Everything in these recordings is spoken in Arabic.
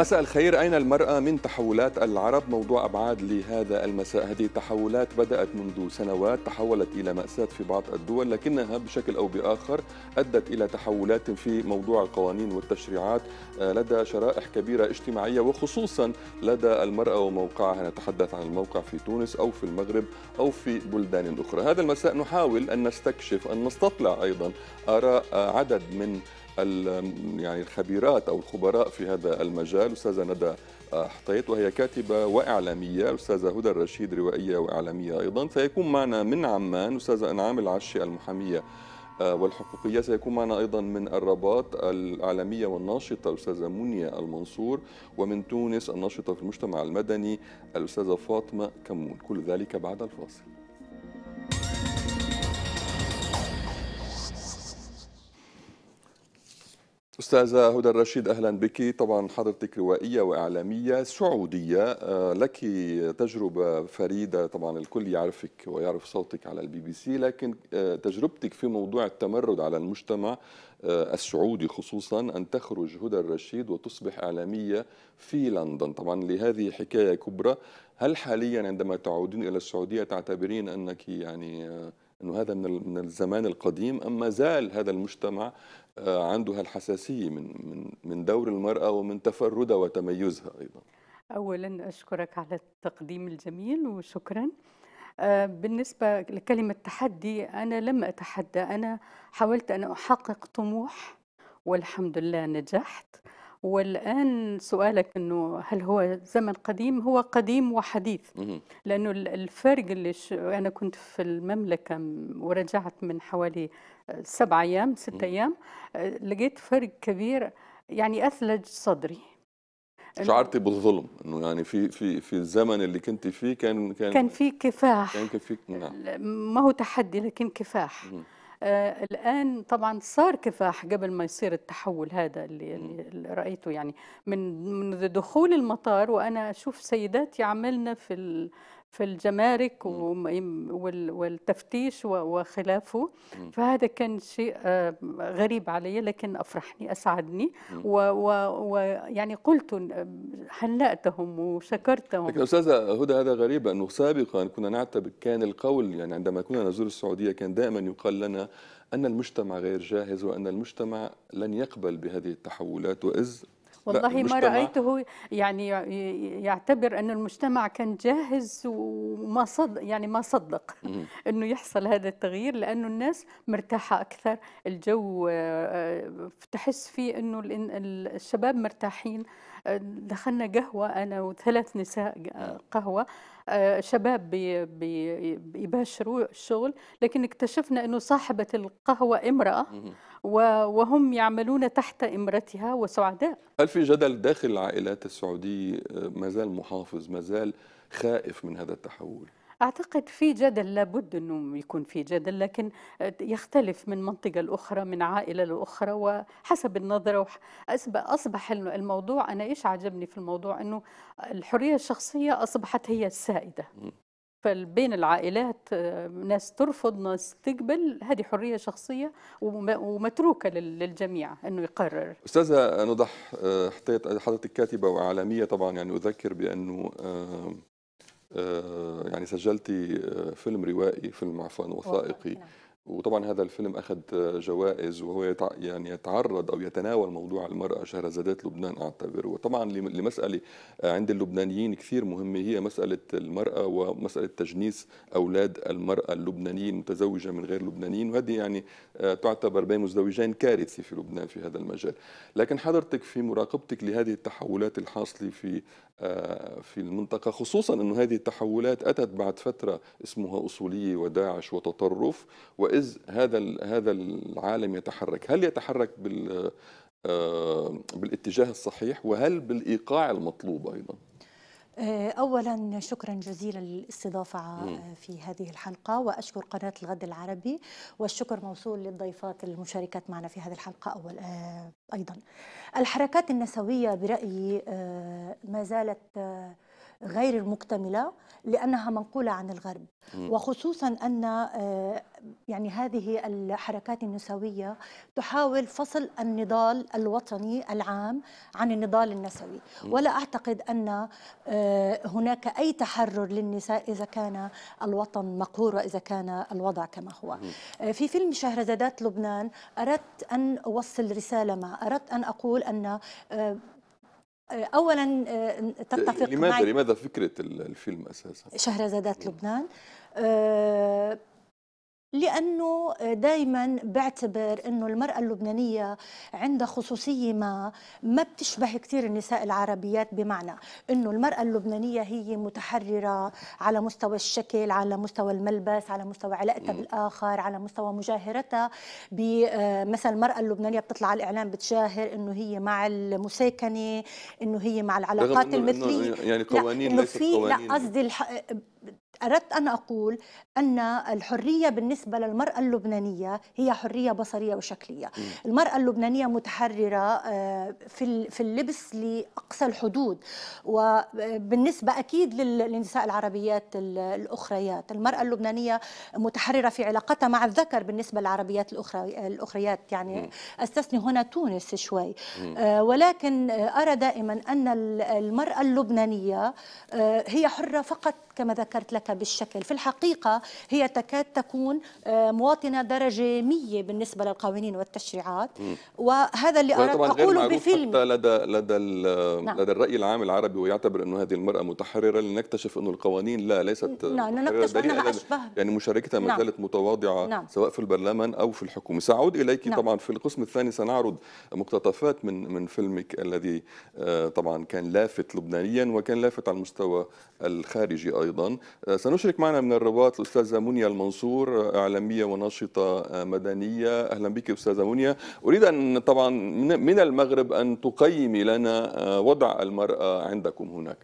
مساء الخير أين المرأة من تحولات العرب موضوع أبعاد لهذا المساء هذه التحولات بدأت منذ سنوات تحولت إلى مأساة في بعض الدول لكنها بشكل أو بآخر أدت إلى تحولات في موضوع القوانين والتشريعات آه، لدى شرائح كبيرة اجتماعية وخصوصا لدى المرأة وموقعها نتحدث عن الموقع في تونس أو في المغرب أو في بلدان أخرى هذا المساء نحاول أن نستكشف أن نستطلع أيضا آراء عدد من يعني الخبيرات او الخبراء في هذا المجال استاذه ندى حطيت وهي كاتبه واعلاميه الاستاذه هدى الرشيد روائيه واعلاميه ايضا سيكون معنا من عمان استاذه انعام العشي المحاميه آه، والحقوقية سيكون معنا أيضا من الرباط الإعلامية والناشطة الأستاذة مونيا المنصور ومن تونس الناشطة في المجتمع المدني الأستاذة فاطمة كمون كل ذلك بعد الفاصل أستاذة هدى الرشيد أهلا بك طبعا حضرتك روائية وإعلامية سعودية آه، لك تجربة فريدة طبعا الكل يعرفك ويعرف صوتك على البي بي سي لكن آه، تجربتك في موضوع التمرد على المجتمع آه، السعودي خصوصا أن تخرج هدى الرشيد وتصبح إعلامية في لندن طبعا لهذه حكاية كبرى هل حاليا عندما تعودين إلى السعودية تعتبرين أنك يعني أنه هذا من الزمان القديم أم ما زال هذا المجتمع آه، عنده هالحساسيه من من من دور المراه ومن تفردها وتميزها ايضا. اولا اشكرك على التقديم الجميل وشكرا. آه، بالنسبه لكلمه تحدي انا لم اتحدى انا حاولت ان احقق طموح والحمد لله نجحت. والآن سؤالك أنه هل هو زمن قديم؟ هو قديم وحديث لأنه الفرق اللي ش... أنا كنت في المملكة ورجعت من حوالي آه، سبع أيام ست أيام آه، لقيت فرق كبير يعني أثلج صدري شعرتي بالظلم انه يعني في في في الزمن اللي كنت فيه كان كان كان في كفاح كان في نعم ما هو تحدي لكن كفاح آه، الآن طبعا صار كفاح قبل ما يصير التحول هذا اللي, اللي رأيته يعني من منذ دخول المطار وأنا أشوف سيدات يعملن في في الجمارك والتفتيش وخلافه فهذا كان شيء آه، غريب علي لكن أفرحني أسعدني ويعني قلت آه، حلقتهم وشكرتهم لكن أستاذة هدى هذا غريب أنه سابقا كنا نعتبر كان القول يعني عندما كنا نزور السعودية كان دائما يقال لنا أن المجتمع غير جاهز وأن المجتمع لن يقبل بهذه التحولات وإذ والله ما رايته يعني يعتبر ان المجتمع كان جاهز وما صدق يعني ما صدق انه يحصل هذا التغيير لانه الناس مرتاحه اكثر الجو آه، تحس فيه انه الشباب مرتاحين آه، دخلنا قهوه انا وثلاث نساء آه. قهوه شباب بيباشروا الشغل لكن اكتشفنا انه صاحبه القهوه امراه وهم يعملون تحت امرتها وسعداء هل في جدل داخل العائلات السعوديه آه، ما زال محافظ ما زال خائف من هذا التحول أعتقد في جدل لابد أنه يكون في جدل لكن آه، يختلف من منطقة لأخرى من عائلة لأخرى وحسب النظرة أصبح الموضوع أنا إيش عجبني في الموضوع أنه الحرية الشخصية أصبحت هي السائدة فبين العائلات آه، ناس ترفض ناس تقبل هذه حريه شخصيه ومتروكه للجميع انه يقرر استاذه نضح آه، حطيت حضرتك كاتبه واعلاميه طبعا يعني اذكر بانه آه، يعني سجلت آه، فيلم روائي فيلم عفوا وثائقي نعم. وطبعا هذا الفيلم اخذ آه، جوائز وهو يتع... يعني يتعرض او يتناول موضوع المراه شهرزادات لبنان اعتبر وطبعا لمساله عند اللبنانيين كثير مهمه هي مساله المراه ومساله تجنيس اولاد المراه اللبنانيين متزوجه من غير لبنانيين وهذه يعني تعتبر بين مزدوجين كارثه في لبنان في هذا المجال لكن حضرتك في مراقبتك لهذه التحولات الحاصله في آه، في المنطقة خصوصا أن هذه التحولات أتت بعد فترة اسمها أصولية وداعش وتطرف وإذ هذا هذا العالم يتحرك هل يتحرك بال آه، بالاتجاه الصحيح وهل بالإيقاع المطلوب أيضا؟ آه، اولا شكرا جزيلا للاستضافه آه، في هذه الحلقه واشكر قناه الغد العربي والشكر موصول للضيفات المشاركات معنا في هذه الحلقه اول آه، ايضا الحركات النسويه برايي ما زالت غير المكتمله لانها منقوله عن الغرب وخصوصا ان آه، يعني هذه الحركات النسويه تحاول فصل النضال الوطني العام عن النضال النسوي ولا اعتقد ان آه، هناك اي تحرر للنساء اذا كان الوطن مقهور واذا كان الوضع كما هو آه، في فيلم شهرزادات لبنان اردت ان اوصل رساله ما اردت ان اقول ان اولا آه، تتفق لماذا معي لماذا فكره الفيلم اساسا شهرزادات لبنان آه، لانه دائما بعتبر انه المراه اللبنانيه عندها خصوصيه ما ما بتشبه كثير النساء العربيات بمعنى انه المراه اللبنانيه هي متحرره على مستوى الشكل على مستوى الملبس على مستوى علاقتها بالاخر على مستوى مجاهرتها آه، مثلا المراه اللبنانيه بتطلع على الاعلام بتجاهر انه هي مع المساكنه انه هي مع العلاقات المثليه يعني قوانين لا ليست في قوانين لا قصدي أردت أن أقول أن الحرية بالنسبة للمرأة اللبنانية هي حرية بصرية وشكلية المرأة اللبنانية متحررة آه، في اللبس لأقصى الحدود وبالنسبة آه، أكيد للنساء العربيات الأخريات المرأة اللبنانية متحررة في علاقتها مع الذكر بالنسبة للعربيات الأخرى الأخريات يعني أستثني هنا تونس شوي آه، ولكن أرى دائما أن المرأة اللبنانية هي حرة فقط كما ذكرت لك بالشكل في الحقيقة هي تكاد تكون آه، مواطنة درجة 100 بالنسبة للقوانين والتشريعات وهذا اللي أردت أقوله بفيلم حتى لدى لدى نعم. لدى الرأي العام العربي ويعتبر أنه هذه المرأة متحررة لنكتشف أنه القوانين لا ليست نعم نكتشف أنها أشبه يعني مشاركتها ما نعم. زالت نعم. متواضعة نعم. سواء في البرلمان أو في الحكومة سأعود إليك نعم. طبعا في القسم الثاني سنعرض مقتطفات من من فيلمك الذي آه، طبعا كان لافت لبنانيا وكان لافت على المستوى الخارجي أيضا أيضا آه، سنشرك معنا من الرباط الأستاذة منيا المنصور آه، إعلامية وناشطة آه، مدنية أهلا بك أستاذة منيا أريد أن طبعا من المغرب أن تقيمي لنا وضع المرأة عندكم هناك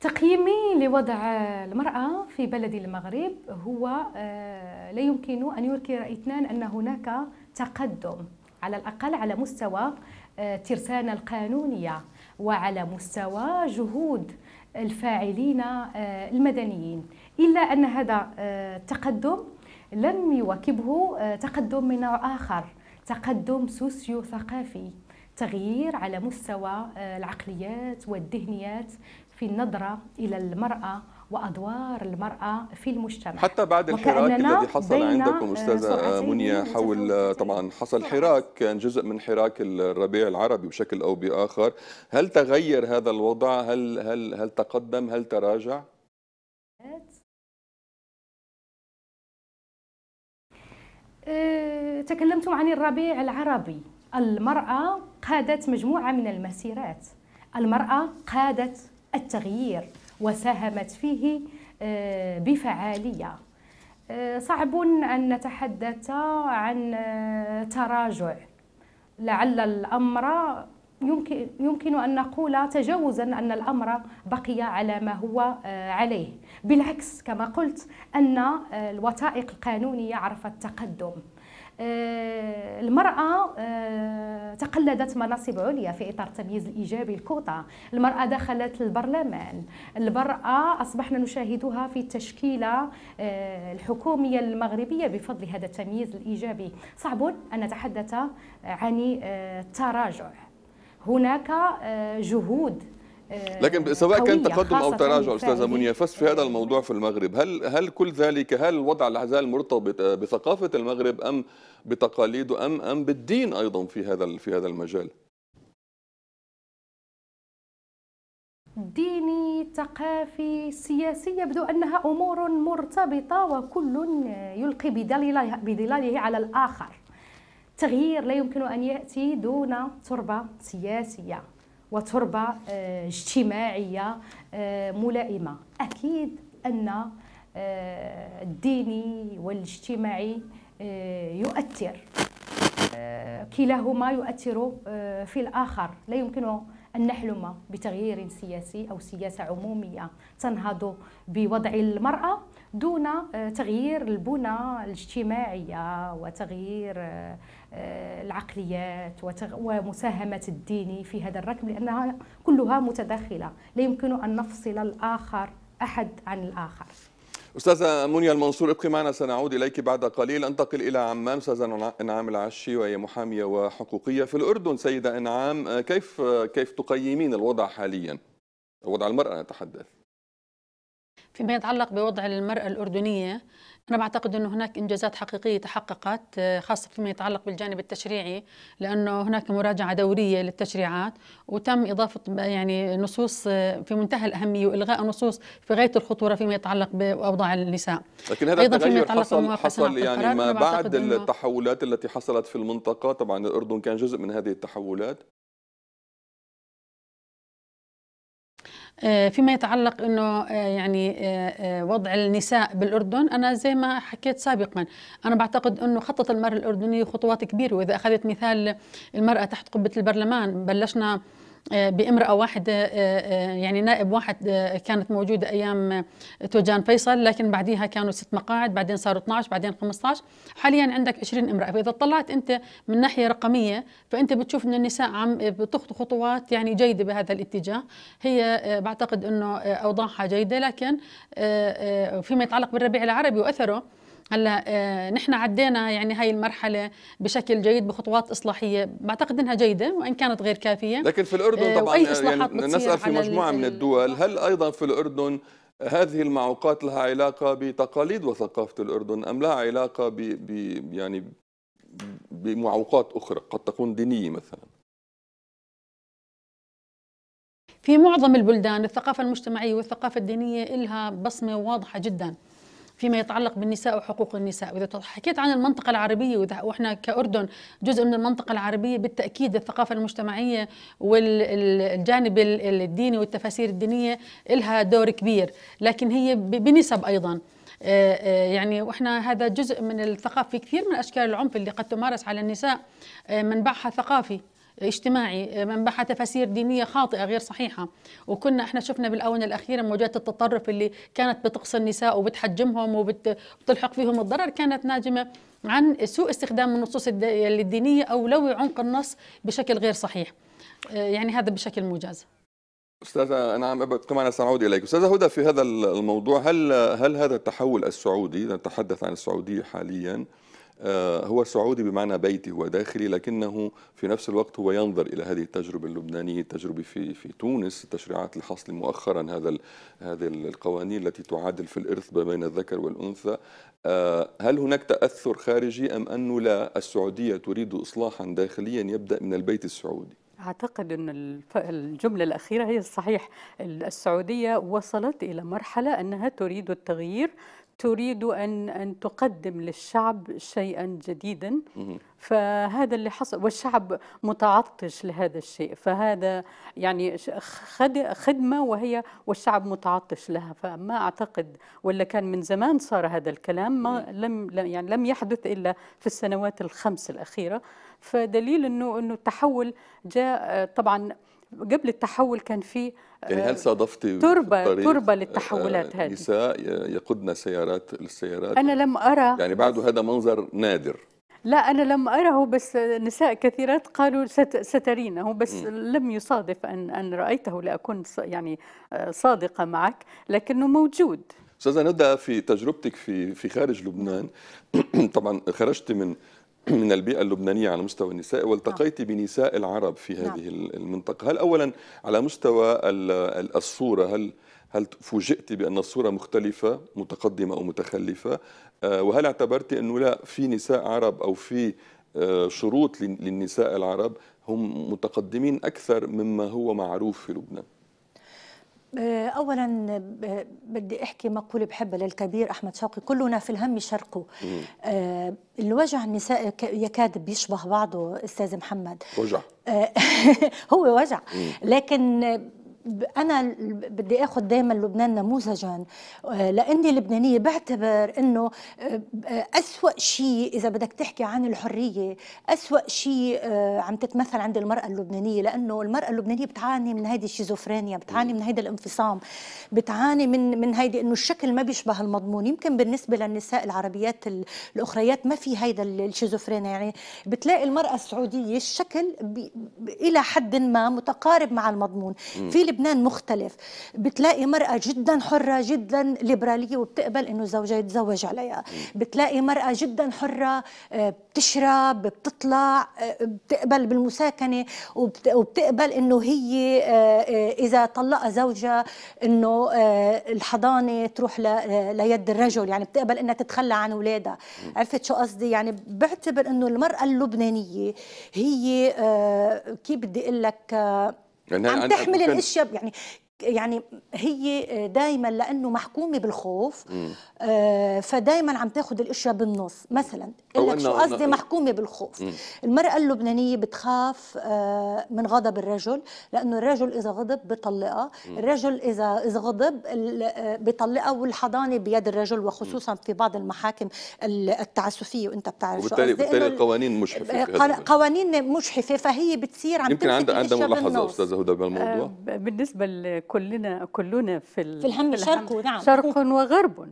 تقييمي لوضع المرأة في بلد المغرب هو لا يمكن أن يلقي اثنان أن هناك تقدم على الأقل على مستوى ترسانة القانونية وعلى مستوى جهود الفاعلين آه، المدنيين إلا أن هذا التقدم آه، لم يواكبه آه، تقدم من آخر تقدم سوسيو ثقافي تغيير على مستوى العقليات والذهنيات في النظرة إلى المرأة وادوار المراه في المجتمع حتى بعد الحراك الذي حصل عندكم استاذه آه، منيا حول آه، طبعا حصل حراك كان جزء من حراك الربيع العربي بشكل او باخر هل تغير هذا الوضع هل هل هل تقدم هل تراجع آه، تكلمتم عن الربيع العربي المرأة قادت مجموعة من المسيرات المرأة قادت التغيير وساهمت فيه آه، بفعاليه آه، صعب ان نتحدث عن آه، تراجع لعل الامر يمكن يمكن ان نقول تجاوزا ان الامر بقي على ما هو عليه بالعكس كما قلت ان الوثائق القانونيه عرفت تقدم آه، المرأة آه، تقلدت مناصب عليا في إطار التمييز الإيجابي الكوطة المرأة دخلت البرلمان المرأة أصبحنا نشاهدها في التشكيلة آه، الحكومية المغربية بفضل هذا التمييز الإيجابي صعب أن نتحدث عن التراجع هناك جهود لكن سواء كان تقدم او تراجع استاذه منيا فس في هذا الموضوع في المغرب هل هل كل ذلك هل الوضع لا زال مرتبط بثقافه المغرب ام بتقاليده ام ام بالدين ايضا في هذا في هذا المجال ديني ثقافي سياسي يبدو أنها أمور مرتبطة وكل يلقي بدلاله على الآخر تغيير لا يمكن أن يأتي دون تربة سياسية وتربة آه، اجتماعية آه، ملائمة أكيد أن آه، الديني والاجتماعي آه، يؤثر آه، كلاهما يؤثر آه، في الآخر لا يمكن أن نحلم بتغيير سياسي أو سياسة عمومية تنهض بوضع المرأة دون تغيير البنى الاجتماعية وتغيير العقليات ومساهمة الدين في هذا الركب لأنها كلها متداخلة لا يمكن أن نفصل الآخر أحد عن الآخر أستاذة منيا المنصور ابقي معنا سنعود إليك بعد قليل أنتقل إلى عمان أستاذة إنعام العشي وهي محامية وحقوقية في الأردن سيدة إنعام كيف كيف تقيمين الوضع حاليا وضع المرأة نتحدث فيما يتعلق بوضع المرأة الأردنية أنا بعتقد أنه هناك إنجازات حقيقية تحققت آه، خاصة فيما يتعلق بالجانب التشريعي لأنه هناك مراجعة دورية للتشريعات وتم إضافة يعني نصوص آه، في منتهى الأهمية وإلغاء نصوص في غاية الخطورة فيما يتعلق بأوضاع النساء لكن هذا أيضا فيما يتعلق حصل, حصل يعني ما بعد التحولات التي حصلت في المنطقة طبعا الأردن كان جزء من هذه التحولات آه، فيما يتعلق انه آه، يعني آه، وضع النساء بالاردن انا زي ما حكيت سابقا انا بعتقد انه خطط المراه الاردنيه خطوات كبيره واذا اخذت مثال المراه تحت قبه البرلمان بلشنا آه، بامرأة واحدة آه، آه، يعني نائب واحد كانت موجودة أيام توجان فيصل لكن بعديها كانوا ست مقاعد بعدين صاروا 12 بعدين 15 حاليا عندك 20 امرأة فإذا طلعت أنت من ناحية رقمية فأنت بتشوف أن النساء عم بتخطو خطوات يعني جيدة بهذا الاتجاه هي بعتقد أنه أوضاعها جيدة لكن فيما يتعلق بالربيع العربي وأثره هلا آه نحن عدينا يعني هاي المرحله بشكل جيد بخطوات اصلاحيه بعتقد انها جيده وان كانت غير كافيه لكن في الاردن آه، طبعا آه يعني نسال في مجموعه من آه، الدول هل ايضا في الاردن هذه المعوقات لها علاقه بتقاليد وثقافه الاردن ام لها علاقه ب يعني بمعوقات اخرى قد تكون دينيه مثلا في معظم البلدان الثقافة المجتمعية والثقافة الدينية لها بصمة واضحة جدا فيما يتعلق بالنساء وحقوق النساء وإذا حكيت عن المنطقة العربية وإحنا كأردن جزء من المنطقة العربية بالتأكيد الثقافة المجتمعية والجانب الديني والتفاسير الدينية لها دور كبير لكن هي بنسب أيضاً آه، آه، يعني واحنا هذا جزء من الثقافه في كثير من اشكال العنف اللي قد تمارس على النساء آه، منبعها ثقافي اجتماعي آه، منبعها تفاسير دينيه خاطئه غير صحيحه وكنا احنا شفنا بالاونه الاخيره موجات التطرف اللي كانت بتقصي النساء وبتحجمهم وبتلحق فيهم الضرر كانت ناجمه عن سوء استخدام النصوص الدينيه او لوي عمق النص بشكل غير صحيح آه، يعني هذا بشكل موجز استاذه نعم كما سنعود اليك استاذه هدى في هذا الموضوع هل هل هذا التحول السعودي نتحدث عن السعوديه حاليا آه، هو سعودي بمعنى بيتي هو داخلي لكنه في نفس الوقت هو ينظر إلى هذه التجربة اللبنانية التجربة في في تونس التشريعات الحصل مؤخرا هذا هذه القوانين التي تعادل في الإرث ما بين الذكر والأنثى آه، هل هناك تأثر خارجي أم أنه لا السعودية تريد إصلاحا داخليا يبدأ من البيت السعودي أعتقد أن الجملة الأخيرة هي الصحيح السعودية وصلت إلى مرحلة أنها تريد التغيير تريد أن أن تقدم للشعب شيئا جديدا فهذا اللي حصل والشعب متعطش لهذا الشيء فهذا يعني خدمة وهي والشعب متعطش لها فما أعتقد ولا كان من زمان صار هذا الكلام ما لم يعني لم يحدث إلا في السنوات الخمس الأخيرة فدليل أنه أنه التحول جاء طبعا قبل التحول كان في يعني هل آه، صادفت تربة تربة آه، للتحولات آه، هذه نساء يقودن سيارات السيارات أنا لم أرى يعني بعده هذا منظر نادر لا أنا لم أره بس نساء كثيرات قالوا سترينه بس م. لم يصادف أن أن رأيته لأكون يعني صادقة معك لكنه موجود استاذة ندى في تجربتك في في خارج لبنان طبعا خرجت من من البيئة اللبنانية على مستوى النساء والتقيت نعم. بنساء العرب في نعم. هذه المنطقة هل أولا على مستوى الصورة هل هل فوجئت بأن الصورة مختلفة متقدمة أو متخلفة آه، وهل اعتبرت أنه لا في نساء عرب أو في آه، شروط للنساء العرب هم متقدمين أكثر مما هو معروف في لبنان آه، اولا بدي احكي مقوله بحبها للكبير احمد شوقي كلنا في الهم شرقه آه، الوجع النساء يكاد بيشبه بعضه استاذ محمد وجع آه، هو وجع لكن انا بدي اخذ دائما لبنان نموذجا آه، لاني لبنانيه بعتبر انه آه، آه، اسوا شيء اذا بدك تحكي عن الحريه اسوا شيء عم تتمثل عند المراه اللبنانيه لانه المراه اللبنانيه بتعاني من هيدي الشيزوفرينيا بتعاني من هذا الانفصام بتعاني من من هيدي انه الشكل ما بيشبه المضمون يمكن بالنسبه للنساء العربيات الاخريات ما في هيدا الشيزوفرينيا يعني بتلاقي المراه السعوديه الشكل الى حد ما متقارب مع المضمون في لبنان مختلف بتلاقي مرأة جدا حرة جدا ليبرالية وبتقبل انه زوجها يتزوج عليها بتلاقي مرأة جدا حرة آه، بتشرب بتطلع آه، بتقبل بالمساكنة وبتقبل انه هي آه، اذا طلق زوجها انه الحضانة تروح ليد الرجل يعني بتقبل انها تتخلى عن اولادها عرفت شو قصدي يعني بعتبر انه المرأة اللبنانية هي كيف بدي اقول لك يعني عم تحمل الاشياء يعني يعني هي دائما لانه محكومه بالخوف آه، فدائما عم تاخذ الاشياء بالنص مثلا لك شو قصدي محكومه بالخوف المراه اللبنانيه بتخاف آه، من غضب الرجل لانه الرجل اذا غضب بطلقها الرجل اذا اذا غضب آه، بطلقها والحضانه بيد الرجل وخصوصا في بعض المحاكم التعسفيه وانت بتعرف وبالتالي القوانين مشحفه قوانين مشحفه فهي بتصير عم يمكن عندها عندها ملاحظه استاذه هدى بالموضوع بالنسبه كلنا كلنا في في الهم, شرق نعم شرق وغرب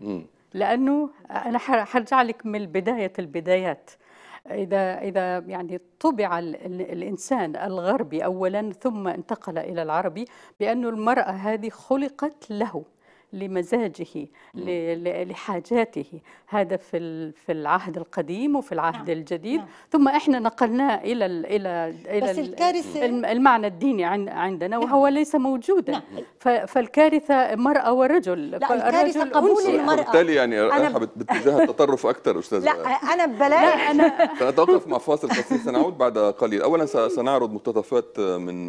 لانه انا هرجع لك من بدايه البدايات إذا إذا يعني طبع الإنسان الغربي أولا ثم انتقل إلى العربي بأن المرأة هذه خلقت له لمزاجه نعم. لحاجاته هذا في في العهد القديم وفي العهد نعم. الجديد نعم. ثم احنا نقلناه الى الى الى بس الكارثة المعنى الديني عندنا نعم. وهو نعم. ليس موجودا نعم. فالكارثه مراه ورجل لا الكارثه قبول المراه بالتالي يعني انا باتجاه التطرف اكثر استاذه لا انا ببلاش لا انا سنتوقف مع فاصل قصير سنعود بعد قليل اولا سنعرض مقتطفات من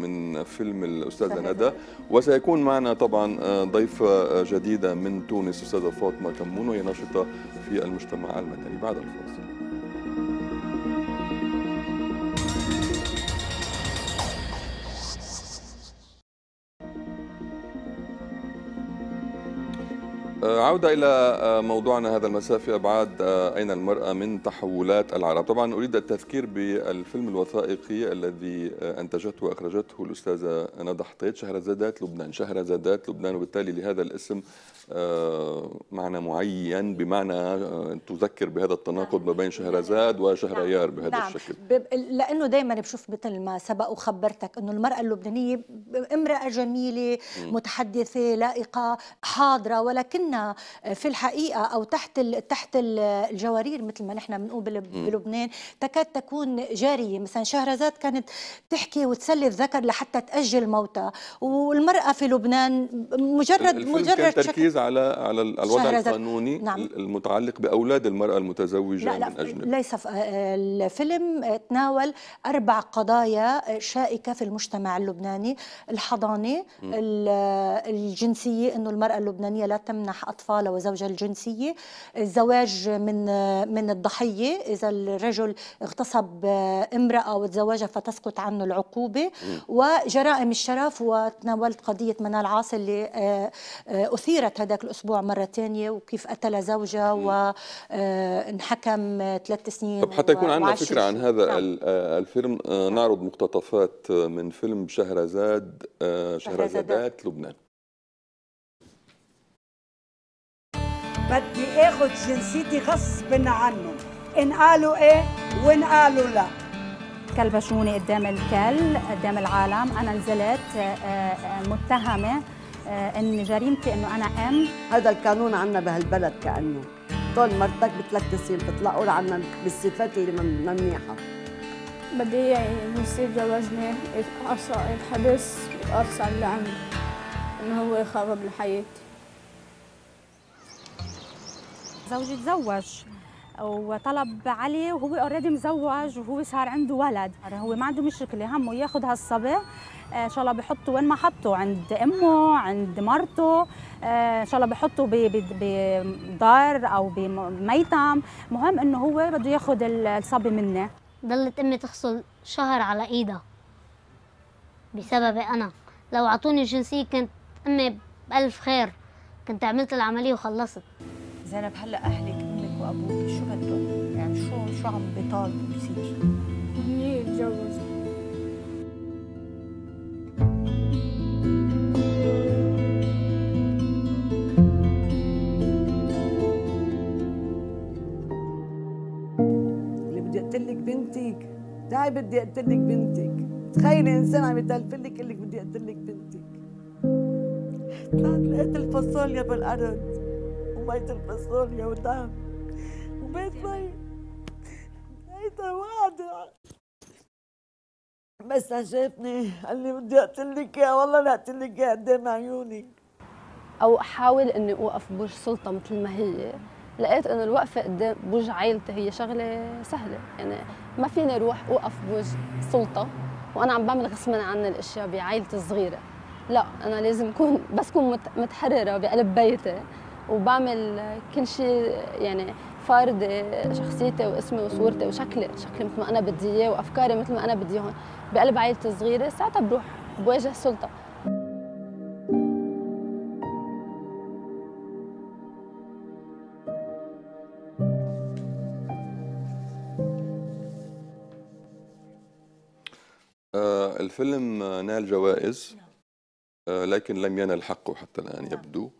من فيلم الاستاذه ندى وسيكون معنا طبعا آه، ضيفة جديدة من تونس أستاذة فاطمة كمون وهي ناشطة في المجتمع المدني بعد الفاصل عودة إلى آه، موضوعنا هذا المساء في أبعاد آه، أين المرأة من تحولات العرب طبعا أريد التذكير بالفيلم الوثائقي الذي آه، أنتجته وأخرجته الأستاذة ندى حطيت شهر زادات لبنان شهر زادات لبنان وبالتالي لهذا الاسم آه، معنى معين بمعنى آه، تذكر بهذا التناقض نعم. ما بين شهرزاد وشهريار نعم. بهذا نعم. الشكل لانه دائما بشوف مثل ما سبق وخبرتك انه المراه اللبنانيه امراه جميله متحدثه لائقه حاضره ولكنها في الحقيقه او تحت تحت الجوارير مثل ما نحن بنقول بلبنان تكاد تكون جاريه مثلا شهرزاد كانت تحكي وتسلي الذكر لحتى تاجل موتها والمراه في لبنان مجرد مجرد تركيز التركيز على على الوضع القانوني نعم. المتعلق باولاد المراه المتزوجه لا لا من اجنبي ليس الفيلم تناول اربع قضايا شائكه في المجتمع اللبناني الحضانه الجنسيه انه المراه اللبنانيه لا تمنح اطفالها وزوجها الجنسيه الزواج من من الضحيه اذا الرجل اغتصب امراه وتزوجها فتسقط عنه العقوبه وجرائم الشرف وتناولت قضيه منال عاصي اللي آه، آه، اثيرت هذاك الاسبوع مره ثانيه وكيف قتل زوجها وانحكم آه، آه، ثلاث سنين طب حتى يكون عندنا فكره عن هذا نعم. آه، الفيلم نعم. نعرض مقتطفات من فيلم شهرزاد شهرزادات لبنان بدي اخذ جنسيتي غصب عنهم ان قالوا ايه وان قالوا لا كلبشوني قدام الكل قدام العالم انا نزلت متهمه آه، ان جريمتي انه انا ام هذا القانون عندنا بهالبلد كانه طول مرتك بثلاث سنين بتطلع قول عنا بالصفات اللي منيحه بدي يعني يصير جوازني يتقرصى الحبس يتقرصى اللي عمله انه هو يخرب لحياتي زوجي تزوج وطلب علي وهو اوريدي مزوج وهو صار عنده ولد هو ما عنده مشكله همه ياخذ هالصبي آه، ان شاء الله بحطه وين ما حطه عند امه عند مرته آه، ان شاء الله بحطه بدار او بميتم مهم انه هو بده ياخذ الصبي مني ضلت امي تحصل شهر على ايدها بسببي انا لو اعطوني جنسيه كانت امي بالف خير كنت عملت العمليه وخلصت زينب هلا اهلك امك وابوك شو بدهم يعني شو شو عم بيطالبوا بصير؟ هي يتجوز هاي بدي اقتل لك بنتك تخيلي انسان عم يتلف لك لك بدي اقتل لك بنتك طلعت لقيت الفاصوليا بالارض وميت الفاصوليا ودم وبيت مي لقيتها وقعت بس شافني قال لي بدي اقتل لك اياها والله لا اقتل لك اياها قدام عيوني او احاول اني اوقف برج سلطه مثل ما هي لقيت انه الوقفه قدام برج عائلتي هي شغله سهله يعني ما فيني اروح اوقف برج سلطه وانا عم بعمل غصبا عن الاشياء بعائلتي الصغيره لا انا لازم اكون بس اكون متحرره بقلب بيتي وبعمل كل شيء يعني فارد شخصيتي واسمي وصورتي وشكلي شكلي مثل ما انا بدي اياه وافكاري مثل ما انا بدي اياهم بقلب عائلتي الصغيره ساعتها بروح بواجه السلطه الفيلم نال جوائز آه، لكن لم ينل حقه حتى الآن نعم. يبدو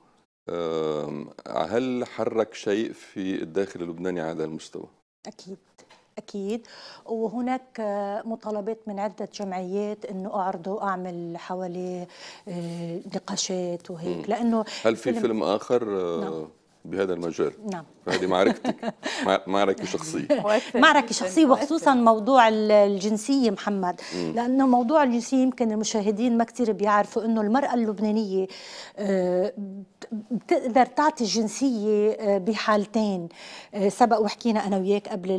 هل حرك شيء في الداخل اللبناني على هذا المستوى؟ أكيد أكيد وهناك مطالبات من عدة جمعيات أنه أعرضه وأعمل حواليه آه، نقاشات وهيك لأنه هل في فيلم, فيلم آخر؟ آه، نعم. بهذا المجال نعم هذه معركتك معركة شخصية معركة شخصية وخصوصا موضوع الجنسية محمد لأنه موضوع الجنسية يمكن المشاهدين ما كثير بيعرفوا أنه المرأة اللبنانية بتقدر آه، تعطي الجنسية آه، بحالتين آه، سبق وحكينا أنا وياك قبل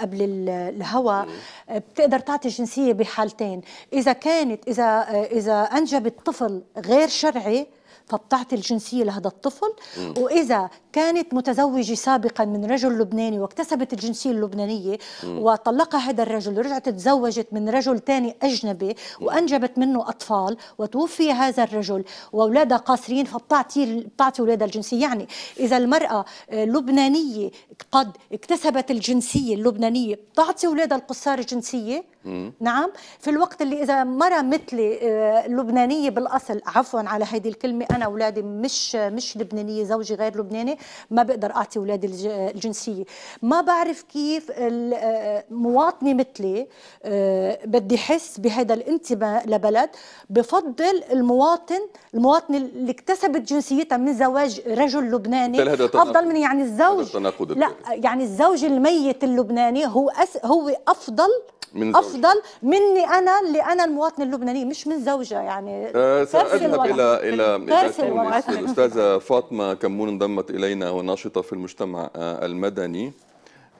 قبل الهوا بتقدر تعطي الجنسية بحالتين إذا كانت إذا إذا أنجبت طفل غير شرعي فبتعطي الجنسية لهذا الطفل وإذا كانت متزوجة سابقا من رجل لبناني واكتسبت الجنسية اللبنانية وطلقها هذا الرجل ورجعت تزوجت من رجل ثاني أجنبي وأنجبت منه أطفال وتوفي هذا الرجل وأولادها قاصرين فبتعطي بتعطي أولادها الجنسية يعني إذا المرأة آه، لبنانية قد اكتسبت الجنسية اللبنانية بتعطي أولادها القصار الجنسية نعم في الوقت اللي إذا مرة مثلي آه، لبنانية بالأصل عفوا على هيدي الكلمة أنا أولادي مش مش لبنانية زوجي غير لبناني ما بقدر أعطي أولادي الجنسية ما بعرف كيف آه، مواطني مثلي آه، بدي حس بهذا الانتماء لبلد بفضل المواطن المواطنة اللي اكتسبت جنسيتها من زواج رجل لبناني أفضل من يعني الزوج لا يعني الزوج الميت اللبناني هو أس هو أفضل من زوجة. افضل مني انا اللي انا المواطن اللبناني مش من زوجه يعني أه ساذهب الى الى الى الاستاذه فاطمه كمون انضمت الينا وناشطه في المجتمع آه، المدني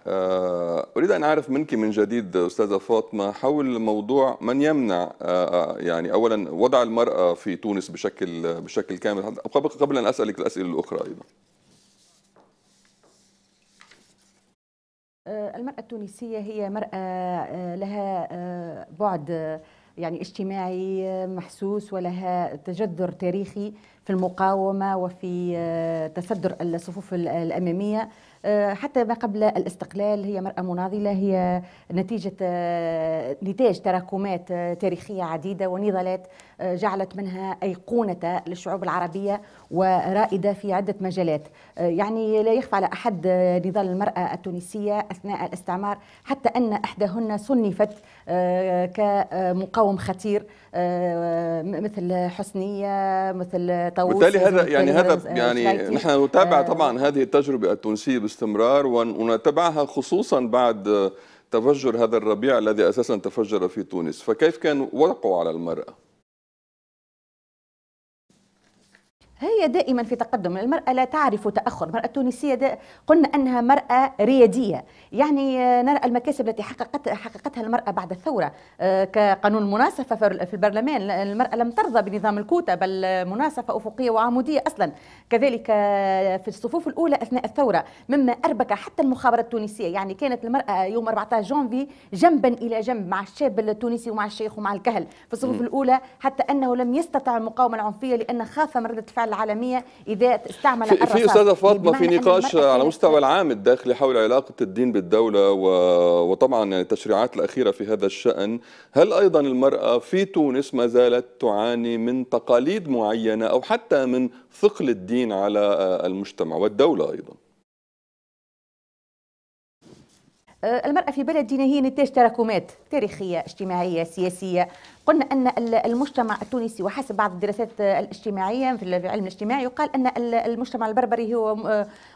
آه، أريد أن أعرف منك من جديد أستاذة فاطمة حول موضوع من يمنع آه، يعني أولا وضع المرأة في تونس بشكل بشكل كامل قبل أن أسألك الأسئلة الأخرى أيضا آه، المرأة التونسية هي مرأة آه، لها آه، بعد يعني اجتماعي محسوس ولها تجذر تاريخي في المقاومة وفي تصدر الصفوف الأمامية حتى ما قبل الاستقلال هي مرأة مناضلة هي نتيجة نتاج تراكمات تاريخية عديدة ونضالات جعلت منها أيقونة للشعوب العربية ورائدة في عدة مجالات آه، يعني لا يخفى على أحد آه، نضال المرأة التونسية أثناء الاستعمار حتى أن إحداهن صنفت آه، كمقاوم خطير مثل حسنية مثل طاووس بالتالي هذا يعني هذا يعني نحن نتابع طبعا هذه التجربة التونسية باستمرار ونتبعها خصوصا بعد تفجر هذا الربيع الذي اساسا تفجر في تونس فكيف كان وقعه على المراه هي دائما في تقدم المرأة لا تعرف تأخر المرأة التونسية قلنا أنها مرأة ريادية يعني آه، نرى المكاسب التي حققت حققتها المرأة بعد الثورة آه، كقانون المناصفة في البرلمان المرأة لم ترضى بنظام الكوتا بل مناصفة أفقية وعمودية أصلا كذلك آه، في الصفوف الأولى أثناء الثورة مما أربك حتى المخابرة التونسية يعني كانت المرأة يوم 14 جانفي جنبا إلى جنب مع الشاب التونسي ومع الشيخ ومع الكهل في الصفوف الأولى حتى أنه لم يستطع المقاومة العنفية لأن خاف من ردة فعل العالميه اذا استعمل في, في استاذه فاطمه في نقاش على مستوى العام الداخلي حول علاقه الدين بالدوله وطبعا التشريعات الاخيره في هذا الشان هل ايضا المراه في تونس ما زالت تعاني من تقاليد معينه او حتى من ثقل الدين على المجتمع والدوله ايضا أه، المرأة في بلدنا هي نتاج تراكمات تاريخية اجتماعية سياسية قلنا أن المجتمع التونسي وحسب بعض الدراسات الاجتماعية في العلم الاجتماعي يقال أن المجتمع البربري هو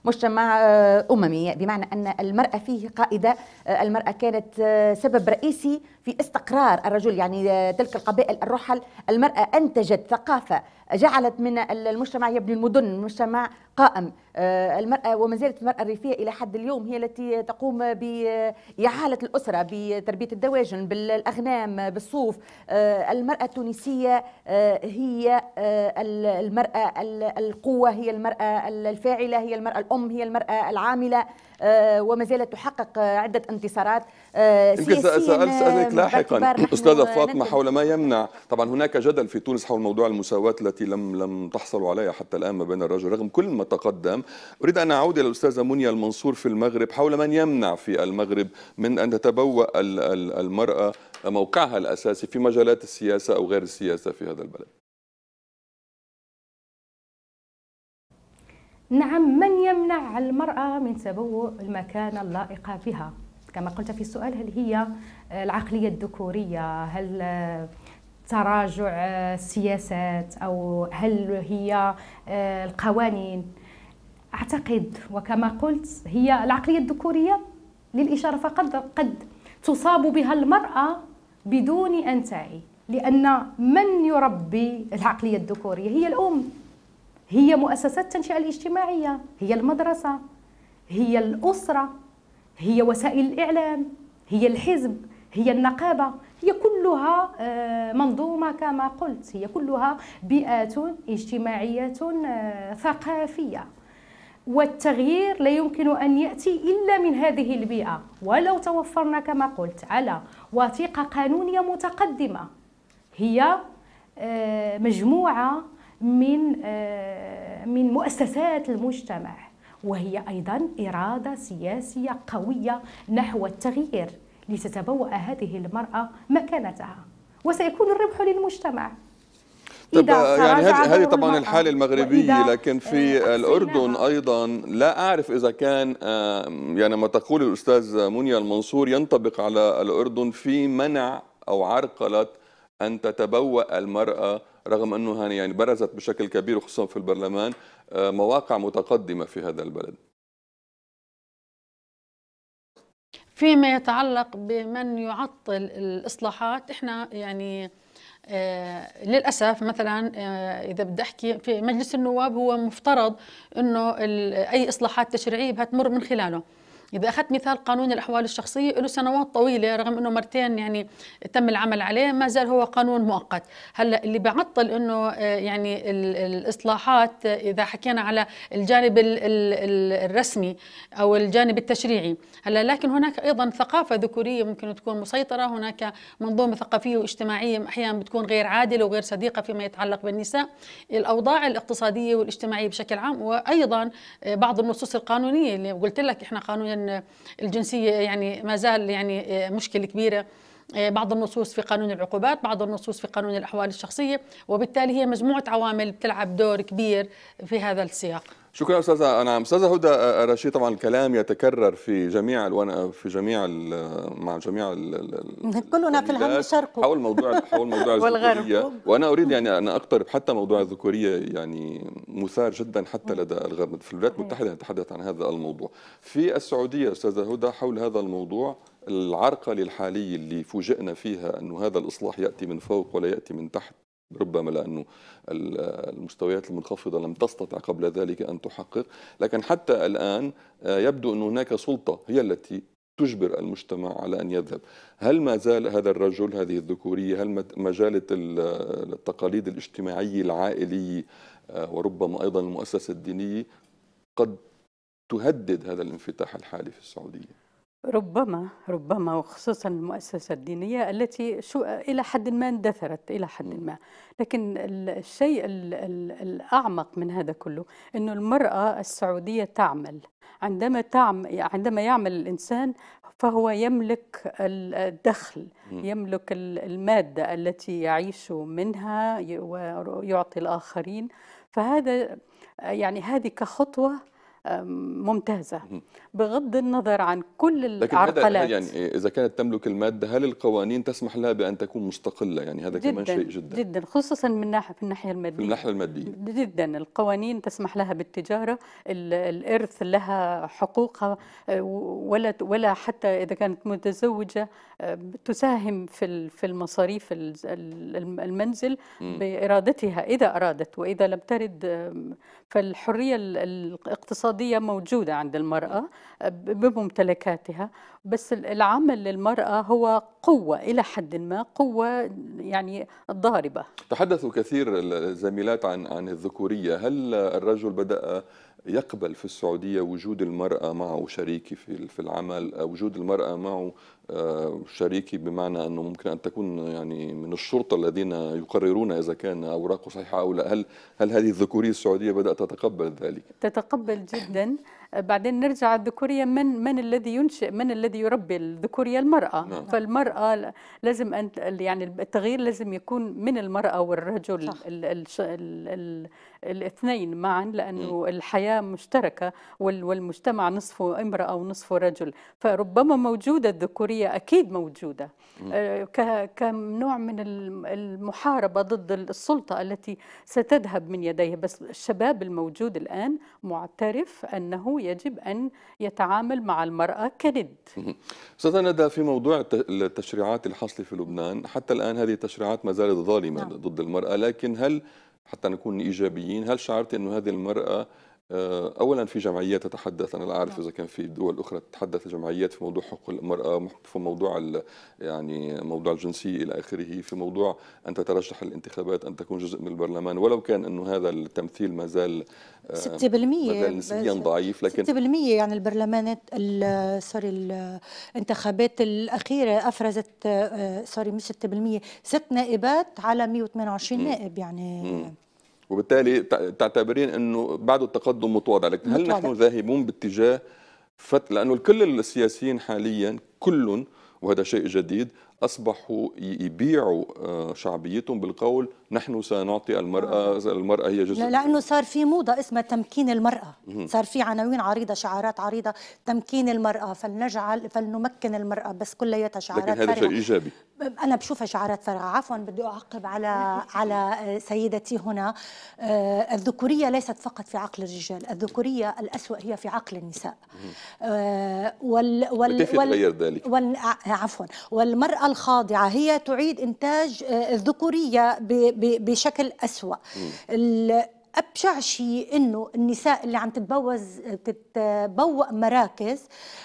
مجتمع آه، أممي بمعنى أن المرأة فيه قائدة آه، المرأة كانت آه، سبب رئيسي في استقرار الرجل يعني تلك القبائل الرحل المرأة أنتجت ثقافة جعلت من المجتمع يبني المدن مجتمع قائم المرأة وما زالت المرأة الريفية إلى حد اليوم هي التي تقوم بإعالة الأسرة بتربية الدواجن بالأغنام بالصوف آه، المرأة التونسية آه، هي آه، المرأة القوة هي المرأة الفاعلة هي المرأة الأم هي المرأة العاملة وما زالت تحقق عدة انتصارات يمكن سأسألك لاحقا أستاذة فاطمة حول ما يمنع طبعا هناك جدل في تونس حول موضوع المساواة التي لم لم تحصل عليها حتى الآن ما بين الرجل رغم كل ما تقدم أريد أن أعود إلى الأستاذة منيا المنصور في المغرب حول من يمنع في المغرب من أن تتبوأ المرأة موقعها الأساسي في مجالات السياسة أو غير السياسة في هذا البلد نعم من يمنع المرأة من تبوء المكانة اللائقة بها كما قلت في السؤال هل هي العقلية الذكورية هل تراجع السياسات أو هل هي القوانين أعتقد وكما قلت هي العقلية الذكورية للإشارة فقد قد تصاب بها المرأة بدون أن تعي لأن من يربي العقلية الذكورية هي الأم هي مؤسسات التنشئة الاجتماعية هي المدرسة هي الأسرة هي وسائل الإعلام هي الحزب هي النقابة هي كلها آه، منظومة كما قلت هي كلها بيئات اجتماعية آه، ثقافية والتغيير لا يمكن أن يأتي إلا من هذه البيئة ولو توفرنا كما قلت على وثيقة قانونية متقدمة هي آه، مجموعة من آه، من مؤسسات المجتمع وهي أيضا إرادة سياسية قوية نحو التغيير لتتبوأ هذه المرأة مكانتها وسيكون الربح للمجتمع طب يعني هذه طبعا الحاله المغربيه لكن في الاردن ايضا لا اعرف اذا كان يعني ما تقول الاستاذ منيا المنصور ينطبق على الاردن في منع او عرقله ان تتبوأ المراه رغم انه يعني برزت بشكل كبير خصوصا في البرلمان آه، مواقع متقدمه في هذا البلد. فيما يتعلق بمن يعطل الاصلاحات احنا يعني آه، للاسف مثلا آه، اذا بدي احكي في مجلس النواب هو مفترض انه اي اصلاحات تشريعيه بدها تمر من خلاله اذا اخذت مثال قانون الاحوال الشخصيه له سنوات طويله رغم انه مرتين يعني تم العمل عليه ما زال هو قانون مؤقت هلا اللي بعطل انه آه، يعني الاصلاحات آه، اذا حكينا على الجانب الرسمي او الجانب التشريعي هلا لكن هناك ايضا ثقافه ذكوريه ممكن تكون مسيطره هناك منظومه ثقافيه واجتماعيه احيانا بتكون غير عادله وغير صديقه فيما يتعلق بالنساء الاوضاع الاقتصاديه والاجتماعيه بشكل عام وايضا آه، بعض النصوص القانونيه اللي قلت لك احنا قانونا الجنسيه يعني ما زال يعني مشكله كبيره آه، بعض النصوص في قانون العقوبات بعض النصوص في قانون الأحوال الشخصية وبالتالي هي مجموعة عوامل بتلعب دور كبير في هذا السياق شكرا استاذه انا استاذه هدى آه، آه، رشيد طبعا الكلام يتكرر في جميع الوان في جميع مع جميع ال كلنا في الهم الشرق حول موضوع حول موضوع الذكوريه وانا اريد يعني ان اقترب حتى موضوع الذكوريه يعني مثار جدا حتى لدى الغرب في الولايات المتحده نتحدث عن هذا الموضوع في السعوديه استاذه هدى حول هذا الموضوع العرقله الحاليه اللي فوجئنا فيها انه هذا الاصلاح ياتي من فوق ولا ياتي من تحت ربما لانه المستويات المنخفضه لم تستطع قبل ذلك ان تحقق، لكن حتى الان آه، يبدو ان هناك سلطه هي التي تجبر المجتمع على ان يذهب، هل ما زال هذا الرجل هذه الذكوريه، هل ما زالت التقاليد الاجتماعيه العائليه آه، وربما ايضا المؤسسه الدينيه قد تهدد هذا الانفتاح الحالي في السعوديه؟ ربما ربما وخصوصا المؤسسة الدينية التي شو إلى حد ما اندثرت إلى حد ما لكن الشيء الأعمق من هذا كله انه المرأة السعودية تعمل عندما تعمل عندما يعمل الإنسان فهو يملك الدخل يملك المادة التي يعيش منها ويعطي الآخرين فهذا يعني هذه كخطوة ممتازة بغض النظر عن كل العرقلات لكن يعني إذا كانت تملك المادة هل القوانين تسمح لها بأن تكون مستقلة يعني هذا جداً كمان شيء جدا جدا خصوصا من ناحية في الناحية المادية من الناحية المادية جدا القوانين تسمح لها بالتجارة الإرث لها حقوقها ولا ولا حتى إذا كانت متزوجة آه، تساهم في في المصاريف المنزل بإرادتها إذا أرادت وإذا لم ترد آه، فالحرية الاقتصادية القضية موجودة عند المرأة آه، بممتلكاتها بس العمل للمرأة هو قوة إلى حد ما قوة يعني ضاربة تحدثوا كثير الزميلات عن عن الذكورية هل الرجل بدأ يقبل في السعودية وجود المرأة معه شريكي في العمل وجود المرأة معه آه، شريكي بمعنى أنه ممكن أن تكون يعني من الشرطة الذين يقررون إذا كان أوراقه صحيحة أو لا هل, هل هذه الذكورية السعودية بدأت تتقبل ذلك؟ تتقبل جدا آه، بعدين نرجع الذكورية من من الذي ينشئ من الذي يربي الذكورية المرأة نعم. فالمرأة لازم أن يعني التغيير لازم يكون من المرأة والرجل صح. ال ال ال الاثنين معا لانه الحياه مشتركه والمجتمع نصفه امراه ونصفه رجل فربما موجوده الذكوريه اكيد موجوده آه، كنوع من المحاربه ضد السلطه التي ستذهب من يديه بس الشباب الموجود الان معترف انه يجب ان يتعامل مع المراه كند استاذ ندى في موضوع التشريعات الحاصله في لبنان حتى الان هذه التشريعات ما زالت ظالمه نعم. ضد المراه لكن هل حتى نكون ايجابيين هل شعرت انه هذه المراه آه، اولا في جمعيات تتحدث انا لا اعرف نعم. اذا كان في دول اخرى تتحدث جمعيات في موضوع حقوق المراه في موضوع يعني موضوع الجنسيه الى اخره في موضوع ان تترشح الانتخابات ان تكون جزء من البرلمان ولو كان انه هذا التمثيل ما زال 6% آه، نسبيا ضعيف لكن 6% يعني البرلمانات سوري الانتخابات الاخيره افرزت آه، سوري مش 6% ست نائبات على 128 نائب يعني مم. وبالتالي تعتبرين انه بعد التقدم متواضع لكن هل نحن ذاهبون باتجاه فت لانه كل السياسيين حاليا كل وهذا شيء جديد اصبحوا يبيعوا آه، شعبيتهم بالقول نحن سنعطي المراه آه. المراه هي جزء لانه صار في موضه اسمها تمكين المراه صار في عناوين عريضه شعارات عريضه تمكين المراه فلنجعل فلنمكن المراه بس كلياتها شعارات لكن هذا شيء ايجابي انا بشوفها شعارات فارغه عفوا بدي اعقب على على آه، سيدتي هنا الذكوريه ليست فقط في عقل الرجال الذكوريه الاسوا هي في عقل النساء وال وال, وال, وال, ذلك؟ وال عفوا والمراه الخاضعة هي تعيد إنتاج آه، الذكورية بشكل أسوأ ابشع شيء انه النساء اللي عم تتبوز تتبوأ مراكز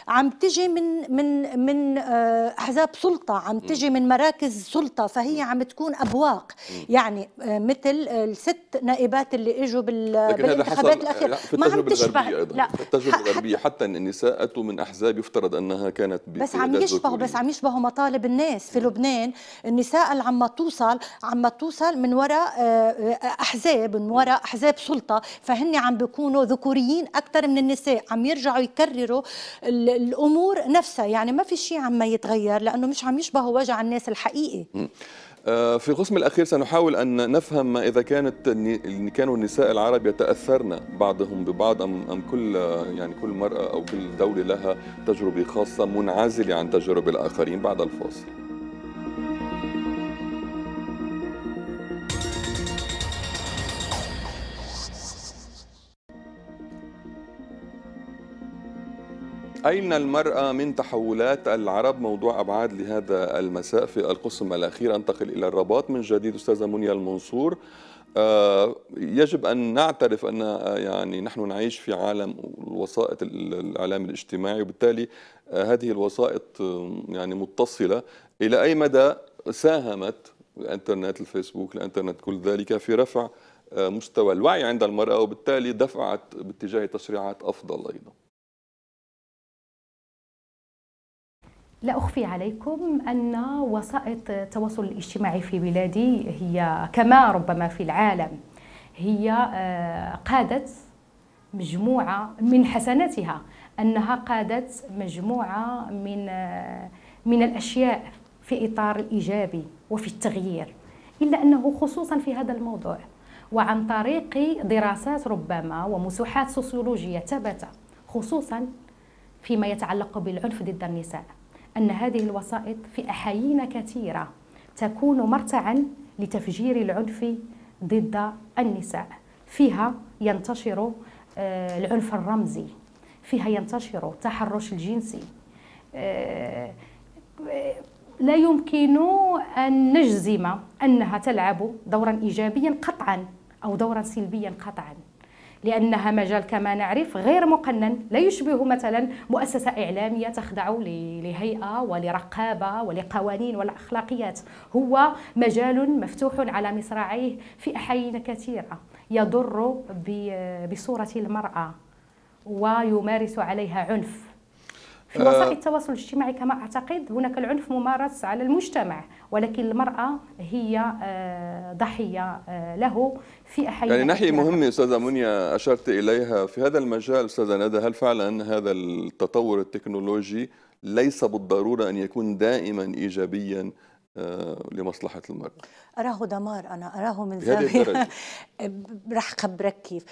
عم تجي من من من آه، احزاب سلطه عم تجي من مراكز سلطه فهي عم تكون ابواق يعني آه، مثل الست نائبات اللي اجوا بالانتخابات آه، الاخيره ما عم تشبه لا التجربه الغربيه حتى النساء اتوا من احزاب يفترض انها كانت بس عم يشبهوا بس عم يشبهوا مطالب الناس في لبنان النساء اللي عم توصل عم توصل من وراء احزاب من وراء احزاب احزاب سلطه فهن عم بيكونوا ذكوريين اكثر من النساء عم يرجعوا يكرروا الامور نفسها يعني ما في شيء عم يتغير لانه مش عم يشبهوا وجع الناس الحقيقي آه، في القسم الأخير سنحاول أن نفهم ما إذا كانت كانوا النساء العرب يتأثرن بعضهم ببعض أم أم كل يعني كل مرأة أو كل دولة لها تجربة خاصة منعزلة عن تجارب الآخرين بعد الفاصل. أين المرأة من تحولات العرب موضوع أبعاد لهذا المساء في القسم الأخير أنتقل إلى الرباط من جديد أستاذة منيا المنصور آه، يجب أن نعترف أن آه، يعني نحن نعيش في عالم الوسائط الإعلام الاجتماعي وبالتالي آه، هذه الوسائط يعني متصلة إلى أي مدى ساهمت الانترنت الفيسبوك الانترنت كل ذلك في رفع مستوى الوعي عند المرأة وبالتالي دفعت باتجاه تشريعات أفضل أيضا لا أخفي عليكم أن وسائط التواصل الاجتماعي في بلادي هي كما ربما في العالم هي آه، قادت مجموعة من حسناتها أنها قادت مجموعة من آه، من الأشياء في إطار الإيجابي وفي التغيير إلا أنه خصوصا في هذا الموضوع وعن طريق دراسات ربما ومسوحات سوسيولوجية ثبت خصوصا فيما يتعلق بالعنف ضد النساء أن هذه الوسائط في أحايين كثيرة تكون مرتعا لتفجير العنف ضد النساء فيها ينتشر آه، العنف الرمزي فيها ينتشر التحرش الجنسي آه، لا يمكن أن نجزم أنها تلعب دورا إيجابيا قطعا أو دورا سلبيا قطعا لأنها مجال كما نعرف غير مقنن لا يشبه مثلا مؤسسة إعلامية تخضع لهيئة ولرقابة ولقوانين والأخلاقيات هو مجال مفتوح على مصراعيه في أحيان كثيرة يضر بصورة المرأة ويمارس عليها عنف في وسائل آه. التواصل الاجتماعي كما اعتقد هناك العنف ممارس على المجتمع ولكن المراه هي آه، ضحيه آه، له في احيانا يعني ناحيه مهمه استاذه منيا اشرت اليها في هذا المجال استاذه ندى هل فعلا هذا التطور التكنولوجي ليس بالضروره ان يكون دائما ايجابيا لمصلحة المرأة أراه دمار أنا أراه من زاوية رح خبرك كيف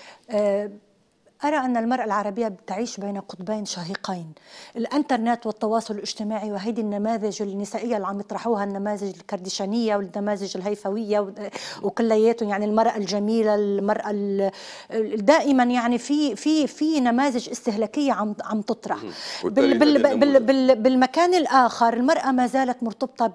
أرى أن المرأة العربية تعيش بين قطبين شهيقين الأنترنت والتواصل الاجتماعي وهيدي النماذج النسائية اللي عم يطرحوها النماذج الكردشانية والنماذج الهيفوية وكلياتهم يعني المرأة الجميلة المرأة دائما يعني في في في نماذج استهلاكية عم عم تطرح بال بال بال بال بالمكان الآخر المرأة ما زالت مرتبطة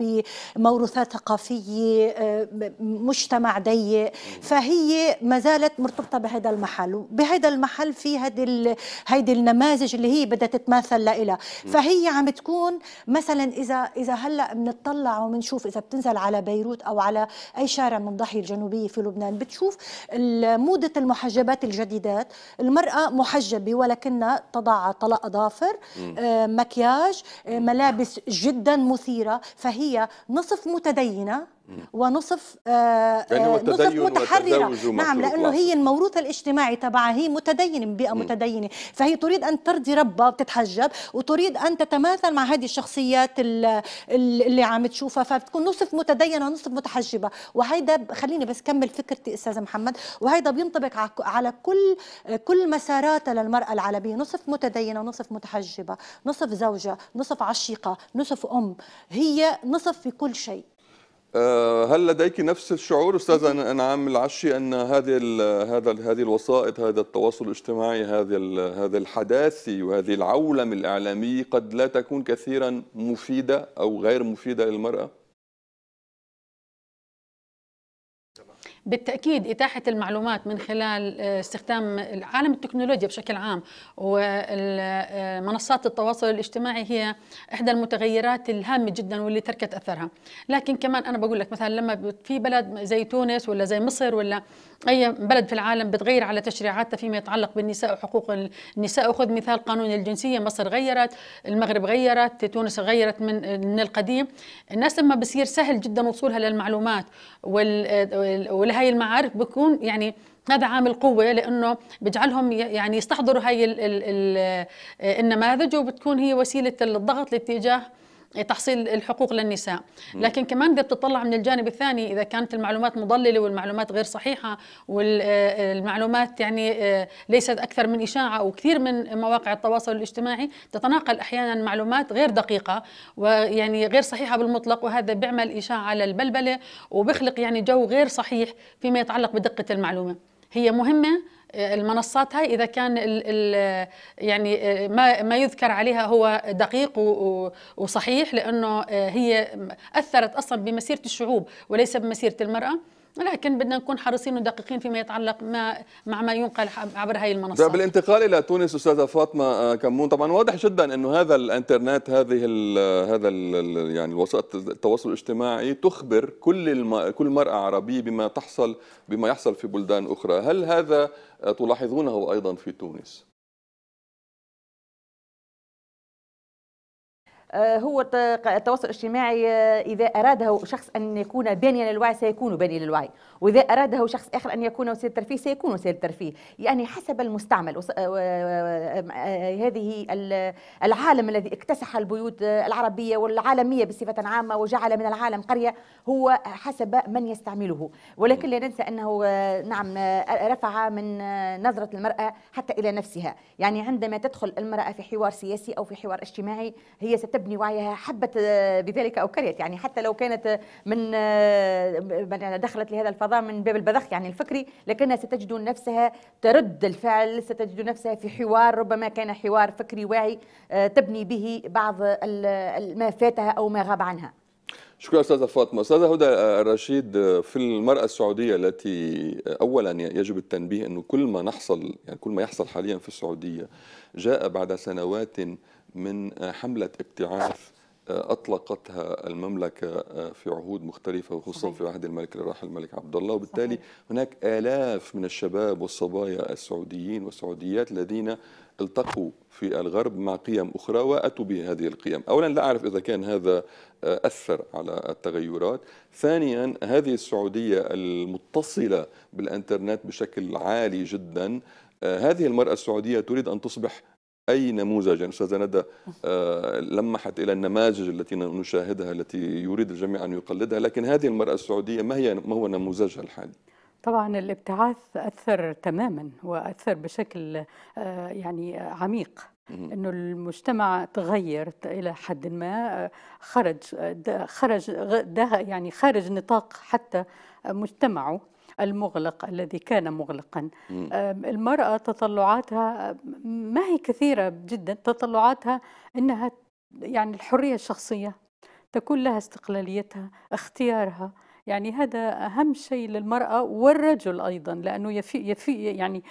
بموروثات ثقافية آه، مجتمع ضيق فهي ما زالت مرتبطة بهذا المحل بهذا المحل في هيدي هيدي النماذج اللي هي بدها تتماثل لها فهي عم تكون مثلا اذا اذا هلا بنطلع وبنشوف اذا بتنزل على بيروت او على اي شارع من الضاحيه الجنوبيه في لبنان بتشوف موضه المحجبات الجديدات المراه محجبه ولكنها تضع طلق اظافر آه، مكياج آه، ملابس جدا مثيره فهي نصف متدينه ونصف يعني نصف متحرره نعم لانه هي الموروث الاجتماعي تبعها هي متدينه بيئه متدينه فهي تريد ان ترضي ربها بتتحجب وتريد ان تتماثل مع هذه الشخصيات اللي عم تشوفها فبتكون نصف متدينه ونصف متحجبه وهيدا خليني بس كمل فكرتي استاذ محمد وهيدا بينطبق على كل كل مساراتها للمراه العربيه نصف متدينه ونصف متحجبه نصف زوجه نصف عشيقه نصف ام هي نصف في كل شيء آه، هل لديك نفس الشعور استاذ انعام العشي ان هذه هذا هذه الوسائط هذا التواصل الاجتماعي هذا هذا الحداثي وهذه العولمه الاعلاميه قد لا تكون كثيرا مفيده او غير مفيده للمراه؟ بالتاكيد اتاحه المعلومات من خلال آه، استخدام عالم التكنولوجيا بشكل عام ومنصات التواصل الاجتماعي هي احدى المتغيرات الهامه جدا واللي تركت اثرها لكن كمان انا بقول لك مثلا لما في بلد زي تونس ولا زي مصر ولا اي بلد في العالم بتغير على تشريعاتها فيما يتعلق بالنساء وحقوق النساء وخذ مثال قانون الجنسيه مصر غيرت المغرب غيرت تونس غيرت من من القديم الناس لما بصير سهل جدا وصولها للمعلومات وال آه، لهي المعارك بكون يعني هذا عامل قوة لأنه بجعلهم يعني يستحضروا هاي النماذج وبتكون هي وسيلة الضغط لاتجاه تحصيل الحقوق للنساء لكن كمان اذا تطلع من الجانب الثاني اذا كانت المعلومات مضلله والمعلومات غير صحيحه والمعلومات آه، يعني آه، ليست اكثر من اشاعه وكثير من مواقع التواصل الاجتماعي تتناقل احيانا معلومات غير دقيقه ويعني غير صحيحه بالمطلق وهذا بيعمل اشاعه للبلبله وبخلق يعني جو غير صحيح فيما يتعلق بدقه المعلومه هي مهمه المنصات هاي اذا كان الـ الـ يعني آه، ما ما يذكر عليها هو دقيق وصحيح لانه آه، هي اثرت اصلا بمسيره الشعوب وليس بمسيره المراه لكن بدنا نكون حريصين ودقيقين فيما يتعلق ما مع ما ينقل عبر هذه المنصات طيب، بالانتقال الى تونس استاذه فاطمه آه، كمون طبعا واضح جدا انه هذا الانترنت هذه الـ هذا الـ يعني وسائط التواصل الاجتماعي تخبر كل الم كل مرأة عربية بما تحصل بما يحصل في بلدان اخرى هل هذا تلاحظونه ايضا في تونس آه، هو التواصل الاجتماعي آه، إذا أراده شخص أن يكون بانيا للوعي سيكون بانيا للوعي واذا اراده شخص اخر ان يكون وسيله ترفيه سيكون وسيله ترفيه يعني حسب المستعمل هذه العالم الذي اكتسح البيوت العربيه والعالميه بصفه عامه وجعل من العالم قريه هو حسب من يستعمله ولكن لا ننسى انه آه، نعم آه، رفع من آه، نظره المراه حتى الى نفسها يعني عندما تدخل المراه في حوار سياسي او في حوار اجتماعي هي ستبني وعيها حبت بذلك او كرهت يعني حتى لو كانت من دخلت لهذا الفضاء من باب البذخ يعني الفكري لكنها ستجد نفسها ترد الفعل ستجد نفسها في حوار ربما كان حوار فكري واعي آه، تبني به بعض ما فاتها أو ما غاب عنها شكرا استاذه فاطمه استاذه هدى الرشيد في المراه السعوديه التي اولا يجب التنبيه انه كل ما نحصل يعني كل ما يحصل حاليا في السعوديه جاء بعد سنوات من حمله ابتعاث اطلقتها المملكه آه، في عهود مختلفه وخصوصا في عهد الملك الراحل الملك عبد الله وبالتالي صحيح. هناك الاف من الشباب والصبايا السعوديين والسعوديات الذين التقوا في الغرب مع قيم أخرى وأتوا بهذه القيم أولا لا أعرف إذا كان هذا آه، أثر على التغيرات ثانيا هذه السعودية المتصلة بالأنترنت بشكل عالي جدا آه، هذه المرأة السعودية تريد أن تصبح أي نموذج يعني أستاذة ندى آه، لمحت إلى النماذج التي نشاهدها التي يريد الجميع أن يقلدها لكن هذه المرأة السعودية ما هي ما هو نموذجها الحالي؟ طبعا الابتعاث أثر تماما وأثر بشكل آه، يعني عميق انه المجتمع تغير الى حد ما خرج خرج يعني خارج نطاق حتى مجتمعه المغلق الذي كان مغلقا المرأة تطلعاتها ما هي كثيرة جدا تطلعاتها أنها يعني الحرية الشخصية تكون لها استقلاليتها اختيارها يعني هذا أهم شيء للمرأة والرجل أيضا لأنه يفي, يفي يعني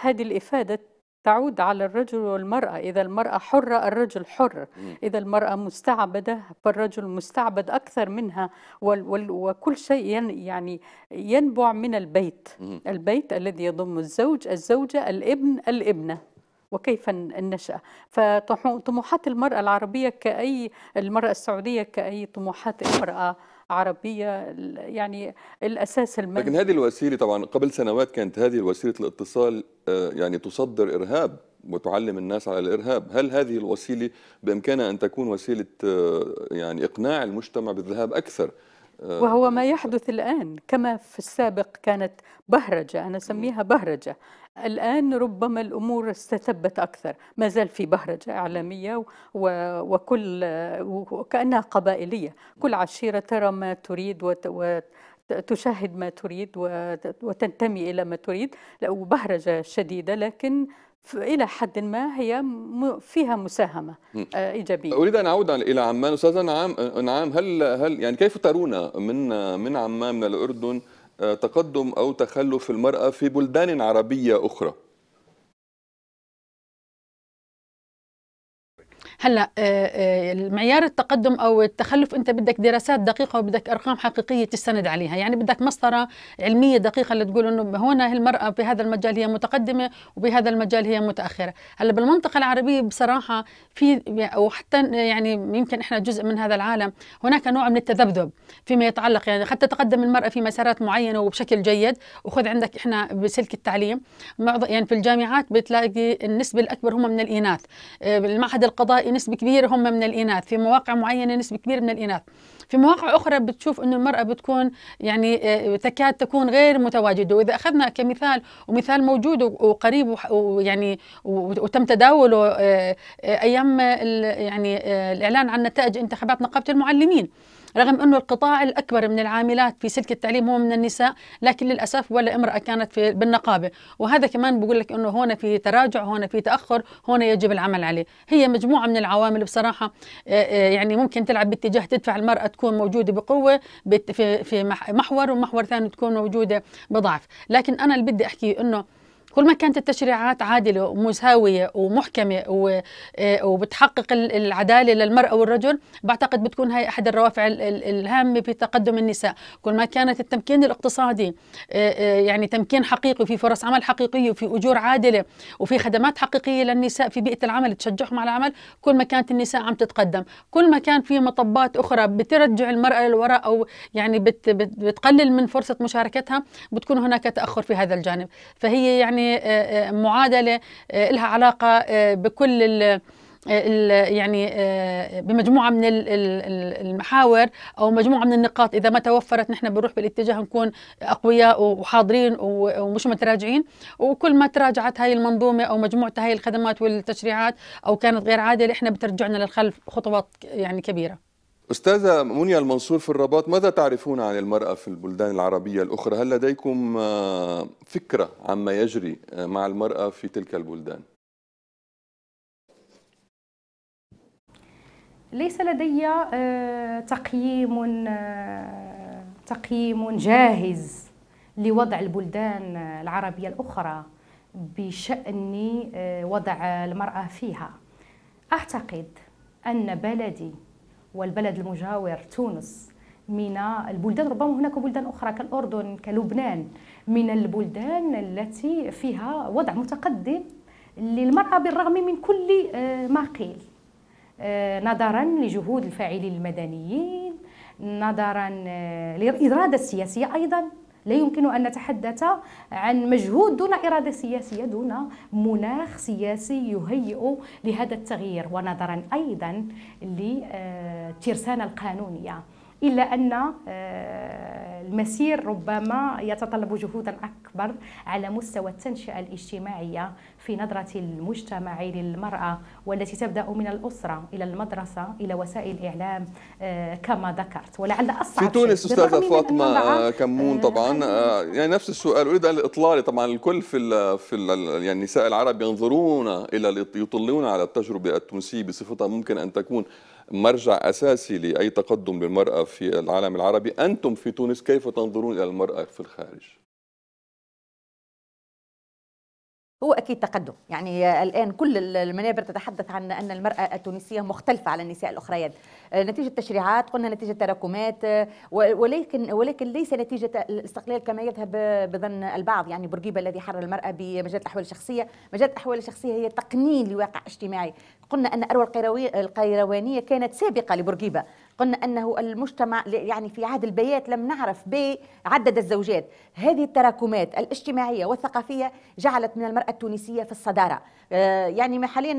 هذه الإفادة تعود على الرجل والمرأة إذا المرأة حرة الرجل حر إذا المرأة مستعبدة فالرجل مستعبد أكثر منها وكل شيء يعني ينبع من البيت البيت الذي يضم الزوج الزوجة الابن الابنة وكيف النشأة فطموحات المرأة العربية كأي المرأة السعودية كأي طموحات المرأة عربية يعني الأساس المنزل. لكن هذه الوسيلة طبعا قبل سنوات كانت هذه وسيلة الاتصال آه، يعني تصدر إرهاب وتعلم الناس على الإرهاب هل هذه الوسيلة بإمكانها أن تكون وسيلة آه، يعني إقناع المجتمع بالذهاب أكثر آه، وهو ما يحدث الآن كما في السابق كانت بهرجة أنا أسميها بهرجة الآن ربما الأمور استتبت أكثر ما زال في بهرجة إعلامية وكل وكأنها قبائلية كل عشيرة ترى ما تريد وتشاهد ما تريد وتنتمي إلى ما تريد وبهرجة شديدة لكن إلى حد ما هي فيها مساهمة آه، إيجابية أريد أن أعود إلى عمان أستاذ نعم،, نعم هل هل يعني كيف ترون من من عمان من الأردن تقدم أو تخلف المرأة في بلدان عربية أخرى هلا آه، آه، معيار التقدم او التخلف انت بدك دراسات دقيقه وبدك ارقام حقيقيه تستند عليها يعني بدك مسطره علميه دقيقه اللي تقول انه هنا المراه بهذا المجال هي متقدمه وبهذا المجال هي متاخره هلا بالمنطقه العربيه بصراحه في او حتى يعني يمكن احنا جزء من هذا العالم هناك نوع من التذبذب فيما يتعلق يعني قد تتقدم المراه في مسارات معينه وبشكل جيد وخذ عندك احنا بسلك التعليم يعني في الجامعات بتلاقي النسبه الاكبر هم من الاناث آه، المعهد القضائي نسبة كبيرة هم من الإناث في مواقع معينة نسبة كبيرة من الإناث في مواقع أخرى بتشوف أن المرأة بتكون يعني آه، تكاد تكون غير متواجدة وإذا أخذنا كمثال ومثال موجود وقريب ويعني وتم تداوله آه، آه، أيام يعني الإعلان عن نتائج انتخابات نقابة المعلمين رغم أنه القطاع الأكبر من العاملات في سلك التعليم هو من النساء لكن للأسف ولا امرأة كانت في بالنقابة وهذا كمان بقول لك أنه هنا في تراجع هنا في تأخر هنا يجب العمل عليه هي مجموعة من العوامل بصراحة آه، آه، يعني ممكن تلعب باتجاه تدفع المرأة تكون موجودة بقوة في محور ومحور ثاني تكون موجودة بضعف لكن أنا اللي بدي أحكي أنه كل ما كانت التشريعات عادلة ومساوية ومحكمة آه، وبتحقق العدالة للمرأة والرجل بعتقد بتكون هاي أحد الروافع الهامة في تقدم النساء كل ما كانت التمكين الاقتصادي آه، آه، يعني تمكين حقيقي وفي فرص عمل حقيقية وفي أجور عادلة وفي خدمات حقيقية للنساء في بيئة العمل تشجعهم على العمل كل ما كانت النساء عم تتقدم كل ما كان في مطبات أخرى بترجع المرأة للوراء أو يعني بتقلل من فرصة مشاركتها بتكون هناك تأخر في هذا الجانب فهي يعني يعني آه، آه، معادله آه، لها علاقه بكل ال يعني بمجموعه من المحاور او مجموعه من النقاط اذا ما توفرت نحن بنروح بالاتجاه نكون اقوياء وحاضرين ومش متراجعين وكل ما تراجعت هاي المنظومه او مجموعه هاي الخدمات والتشريعات او كانت غير عادله احنا بترجعنا للخلف خطوات يعني كبيره أستاذة مونيا المنصور في الرباط ماذا تعرفون عن المرأة في البلدان العربية الأخرى هل لديكم آه، فكرة عما يجري آه، مع المرأة في تلك البلدان ليس لدي آه، تقييم تقييم جاهز لوضع البلدان العربية الأخرى بشأن وضع المرأة فيها أعتقد أن بلدي والبلد المجاور تونس من البلدان ربما هناك بلدان أخرى كالأردن كلبنان من البلدان التي فيها وضع متقدم للمرأة بالرغم من كل آه، ما قيل آه، نظرا لجهود الفاعلين المدنيين نظرا آه، للإرادة السياسية أيضا لا يمكن أن نتحدث عن مجهود دون إرادة سياسية دون مناخ سياسي يهيئ لهذا التغيير ونظرا أيضا للترسانة القانونية إلا أن آه، المسير ربما يتطلب جهودا أكبر على مستوى التنشئة الاجتماعية في نظرة المجتمع للمرأة والتي تبدأ من الأسرة إلى المدرسة إلى وسائل الإعلام آه، كما ذكرت ولعل أصعب في تونس أستاذة فاطمة آه، كمون آه، طبعا يعني نفس السؤال أريد أن طبعا الكل في الـ في الـ يعني النساء العرب ينظرون إلى يطلون على التجربة التونسية بصفتها ممكن أن تكون مرجع أساسي لأي تقدم للمرأة في العالم العربي أنتم في تونس كيف تنظرون إلى المرأة في الخارج؟ هو اكيد تقدم يعني الان كل المنابر تتحدث عن ان المراه التونسيه مختلفه عن النساء الاخريات يعني نتيجه تشريعات قلنا نتيجه تراكمات ولكن ولكن ليس نتيجه الاستقلال كما يذهب بظن البعض يعني بورقيبه الذي حرر المراه بمجال الاحوال الشخصيه مجال الاحوال الشخصيه هي تقنين لواقع اجتماعي قلنا ان اروى القيروانيه كانت سابقه لبورقيبه قلنا أنه المجتمع يعني في عهد البيات لم نعرف بعدد الزوجات هذه التراكمات الاجتماعية والثقافية جعلت من المرأة التونسية في الصدارة آه، يعني حاليا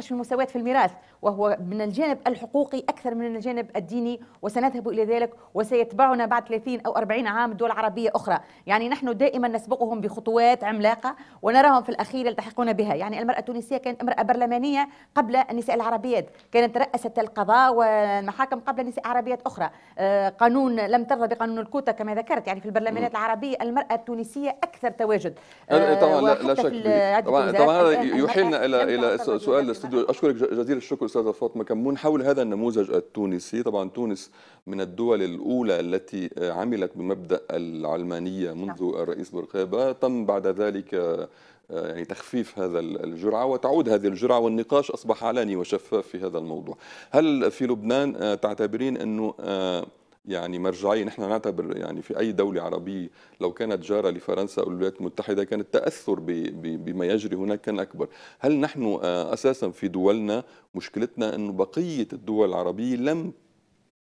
في المساواة في الميراث وهو من الجانب الحقوقي أكثر من الجانب الديني وسنذهب إلى ذلك وسيتبعنا بعد 30 أو 40 عام دول عربية أخرى يعني نحن دائما نسبقهم بخطوات عملاقة ونراهم في الأخير يلتحقون بها يعني المرأة التونسية كانت امرأة برلمانية قبل النساء العربيات كانت رأست القضاء والمحاكم قبل النساء العربيات أخرى آه، قانون لم ترضى بقانون الكوتا كما ذكرت يعني في البرلمانات العربية المرأة التونسية أكثر تواجد طبعا آه، لا شك طبعا هذا يحيلنا الى الى سؤال الاستوديو اشكرك جزيل الشكر استاذه فاطمه كمون حول هذا النموذج التونسي طبعا تونس من الدول الاولى التي آه، عملت بمبدا العلمانيه منذ نعم. الرئيس بورقيبه تم بعد ذلك آه، آه، يعني تخفيف هذا الجرعة وتعود هذه الجرعة والنقاش أصبح علني وشفاف في هذا الموضوع هل في لبنان تعتبرين أنه يعني مرجعيه نحن نعتبر يعني في اي دوله عربيه لو كانت جاره لفرنسا او الولايات المتحده كان التاثر بما يجري هناك كان اكبر، هل نحن آه، اساسا في دولنا مشكلتنا انه بقيه الدول العربيه لم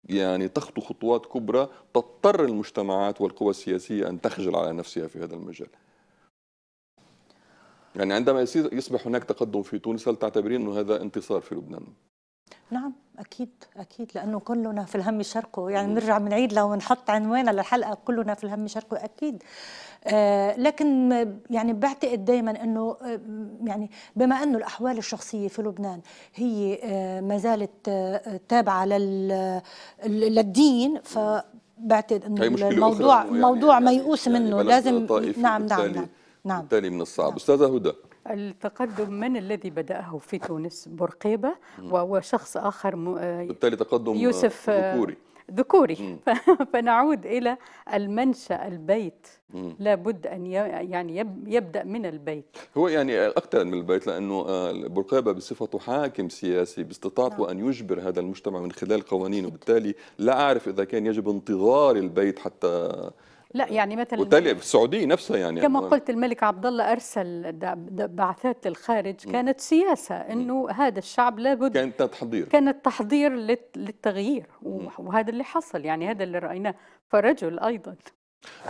يعني تخطو خطوات كبرى تضطر المجتمعات والقوى السياسيه ان تخجل على نفسها في هذا المجال. يعني عندما يصبح هناك تقدم في تونس هل تعتبرين انه هذا انتصار في لبنان؟ نعم اكيد اكيد لانه كلنا في الهم شرقه يعني بنرجع بنعيد لو نحط عنوان للحلقه كلنا في الهم شرقه اكيد آه لكن يعني بعتقد دائما انه آه يعني بما انه الاحوال الشخصيه في لبنان هي آه ما زالت آه تابعه لل آه، للدين ف بعتقد انه الموضوع يعني موضوع ميؤوس يعني, يعني منه لازم نعم نعم نعم بالتالي نعم. من الصعب نعم. استاذه هدى التقدم من الذي بدأه في تونس برقيبة وشخص آخر م... آه، بالتالي تقدم يوسف آه، ذكوري ذكوري فنعود إلى المنشأ البيت لابد أن يعني يبدأ من البيت هو يعني أكثر من البيت لأنه آه، برقيبة بصفته حاكم سياسي باستطاعته نعم. أن يجبر هذا المجتمع من خلال قوانينه بالتالي لا أعرف إذا كان يجب انتظار البيت حتى لا يعني مثلا وبالتالي في السعوديه نفسها يعني كما يعني قلت الملك عبد الله ارسل بعثات للخارج كانت سياسه انه هذا الشعب لابد كانت تحضير كانت تحضير للتغيير وهذا اللي حصل يعني هذا اللي رايناه فرجل ايضا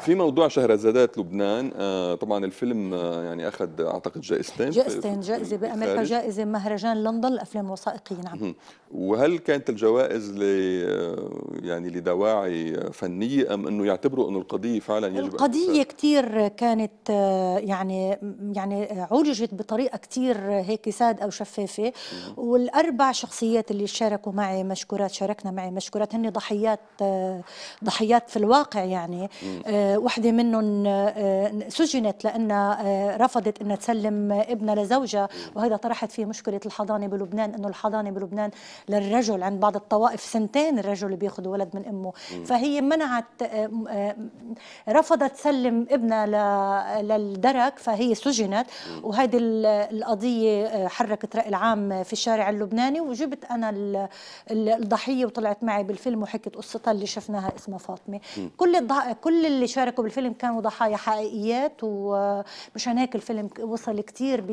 في موضوع شهرزادات لبنان آه طبعا الفيلم آه يعني اخذ اعتقد جائزتين جائزتين جائزه بامريكا جائزه مهرجان لندن الافلام الوثائقيه نعم وهل كانت الجوائز ل آه، يعني لدواعي فنيه ام انه يعتبروا انه القضيه فعلا يجب القضيه كثير كانت آه، يعني يعني عوجت بطريقه كثير هيك ساد او شفافه والاربع شخصيات اللي شاركوا معي مشكورات شاركنا معي مشكورات هن ضحيات آه، ضحيات في الواقع يعني آه، وحده منهم آه، آه، سجنت لانها رفضت انها تسلم ابنها لزوجها وهذا طرحت فيه مشكله الحضانه بلبنان انه الحضانه بلبنان للرجل عند بعض الطوائف سنتين الرجل بياخذ ولد من امه فهي منعت رفضت تسلم ابنها للدرك فهي سجنت وهذه القضيه حركت راي العام في الشارع اللبناني وجبت انا الضحيه وطلعت معي بالفيلم وحكت قصتها اللي شفناها اسمها فاطمه كل كل اللي شاركوا بالفيلم كانوا ضحايا حقيقيات ومشان هيك الفيلم وصل كثير ب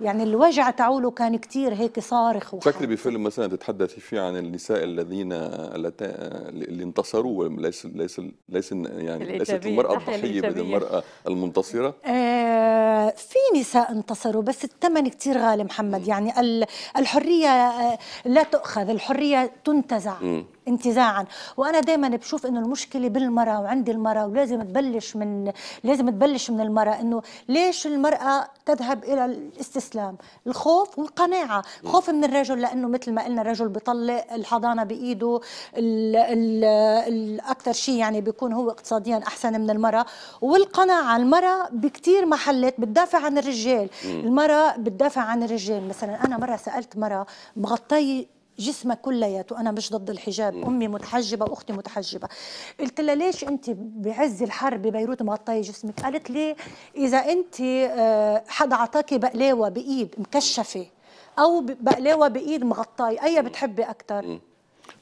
يعني الوجع تعوله كان كثير هيك صارخ فكر بفيلم مثلا تتحدثي فيه عن النساء الذين اللي انتصروا ليس ليس ليس يعني ليست المراه الضحيه بدل المراه المنتصره آه في نساء انتصروا بس الثمن كثير غالي محمد يعني الحريه آه، لا تؤخذ الحريه تنتزع م. انتزاعا وانا دائما بشوف انه المشكله بالمراه وعند المراه ولازم تبلش من لازم تبلش من المراه انه ليش المراه تذهب الى الاستسلام الخوف والقناعه خوف من الرجل لانه مثل ما قلنا الرجل بيطلق الحضانه بايده الاكثر شيء يعني بيكون هو اقتصاديا احسن من المراه والقناعه المراه بكثير محلات بتدافع عن الرجال المراه بتدافع عن الرجال مثلا انا مره سالت مره مغطيه جسمها كلياته انا مش ضد الحجاب امي متحجبه واختي متحجبه قلت لها ليش انت بعز الحرب ببيروت مغطيه جسمك قالت لي اذا انت آه، حدا عطاكي بقلاوه بايد مكشفه او بقلاوه بايد مغطاه اي بتحبي اكثر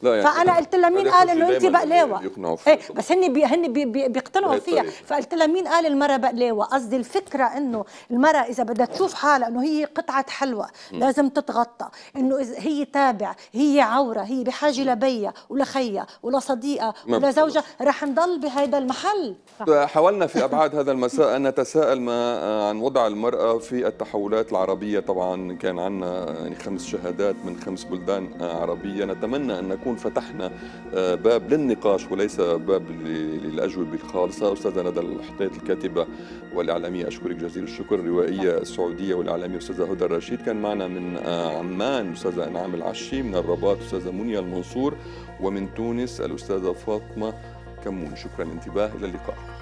لا يعني فانا قلت لها مين قال انه انت بقلاوه ايه بس هن بي هن بي بي بيقتنعوا فيها طيب. فقلت لها مين قال المراه بقلاوه قصدي الفكره انه المراه اذا بدها تشوف حالها انه هي قطعه حلوى لازم تتغطى انه إذا هي تابع هي عوره هي بحاجه لبيا ولخيا ولصديقه ولزوجها رح نضل بهذا المحل طيب، حاولنا في ابعاد هذا المساء ان نتساءل ما آه، عن وضع المراه في التحولات العربيه طبعا كان عندنا يعني خمس شهادات من خمس بلدان آه، عربيه نتمنى ان نكون فتحنا آه، باب للنقاش وليس باب للأجوبة الخالصة أستاذة ندى الحطيط الكاتبة والإعلامية أشكرك جزيل الشكر الروائية نعم. السعودية والإعلامية أستاذة هدى الرشيد كان معنا من آه، عمان أستاذة أنعام العشي من الرباط أستاذة منيا المنصور ومن تونس الأستاذة فاطمة كمون شكرا انتباه إلى اللقاء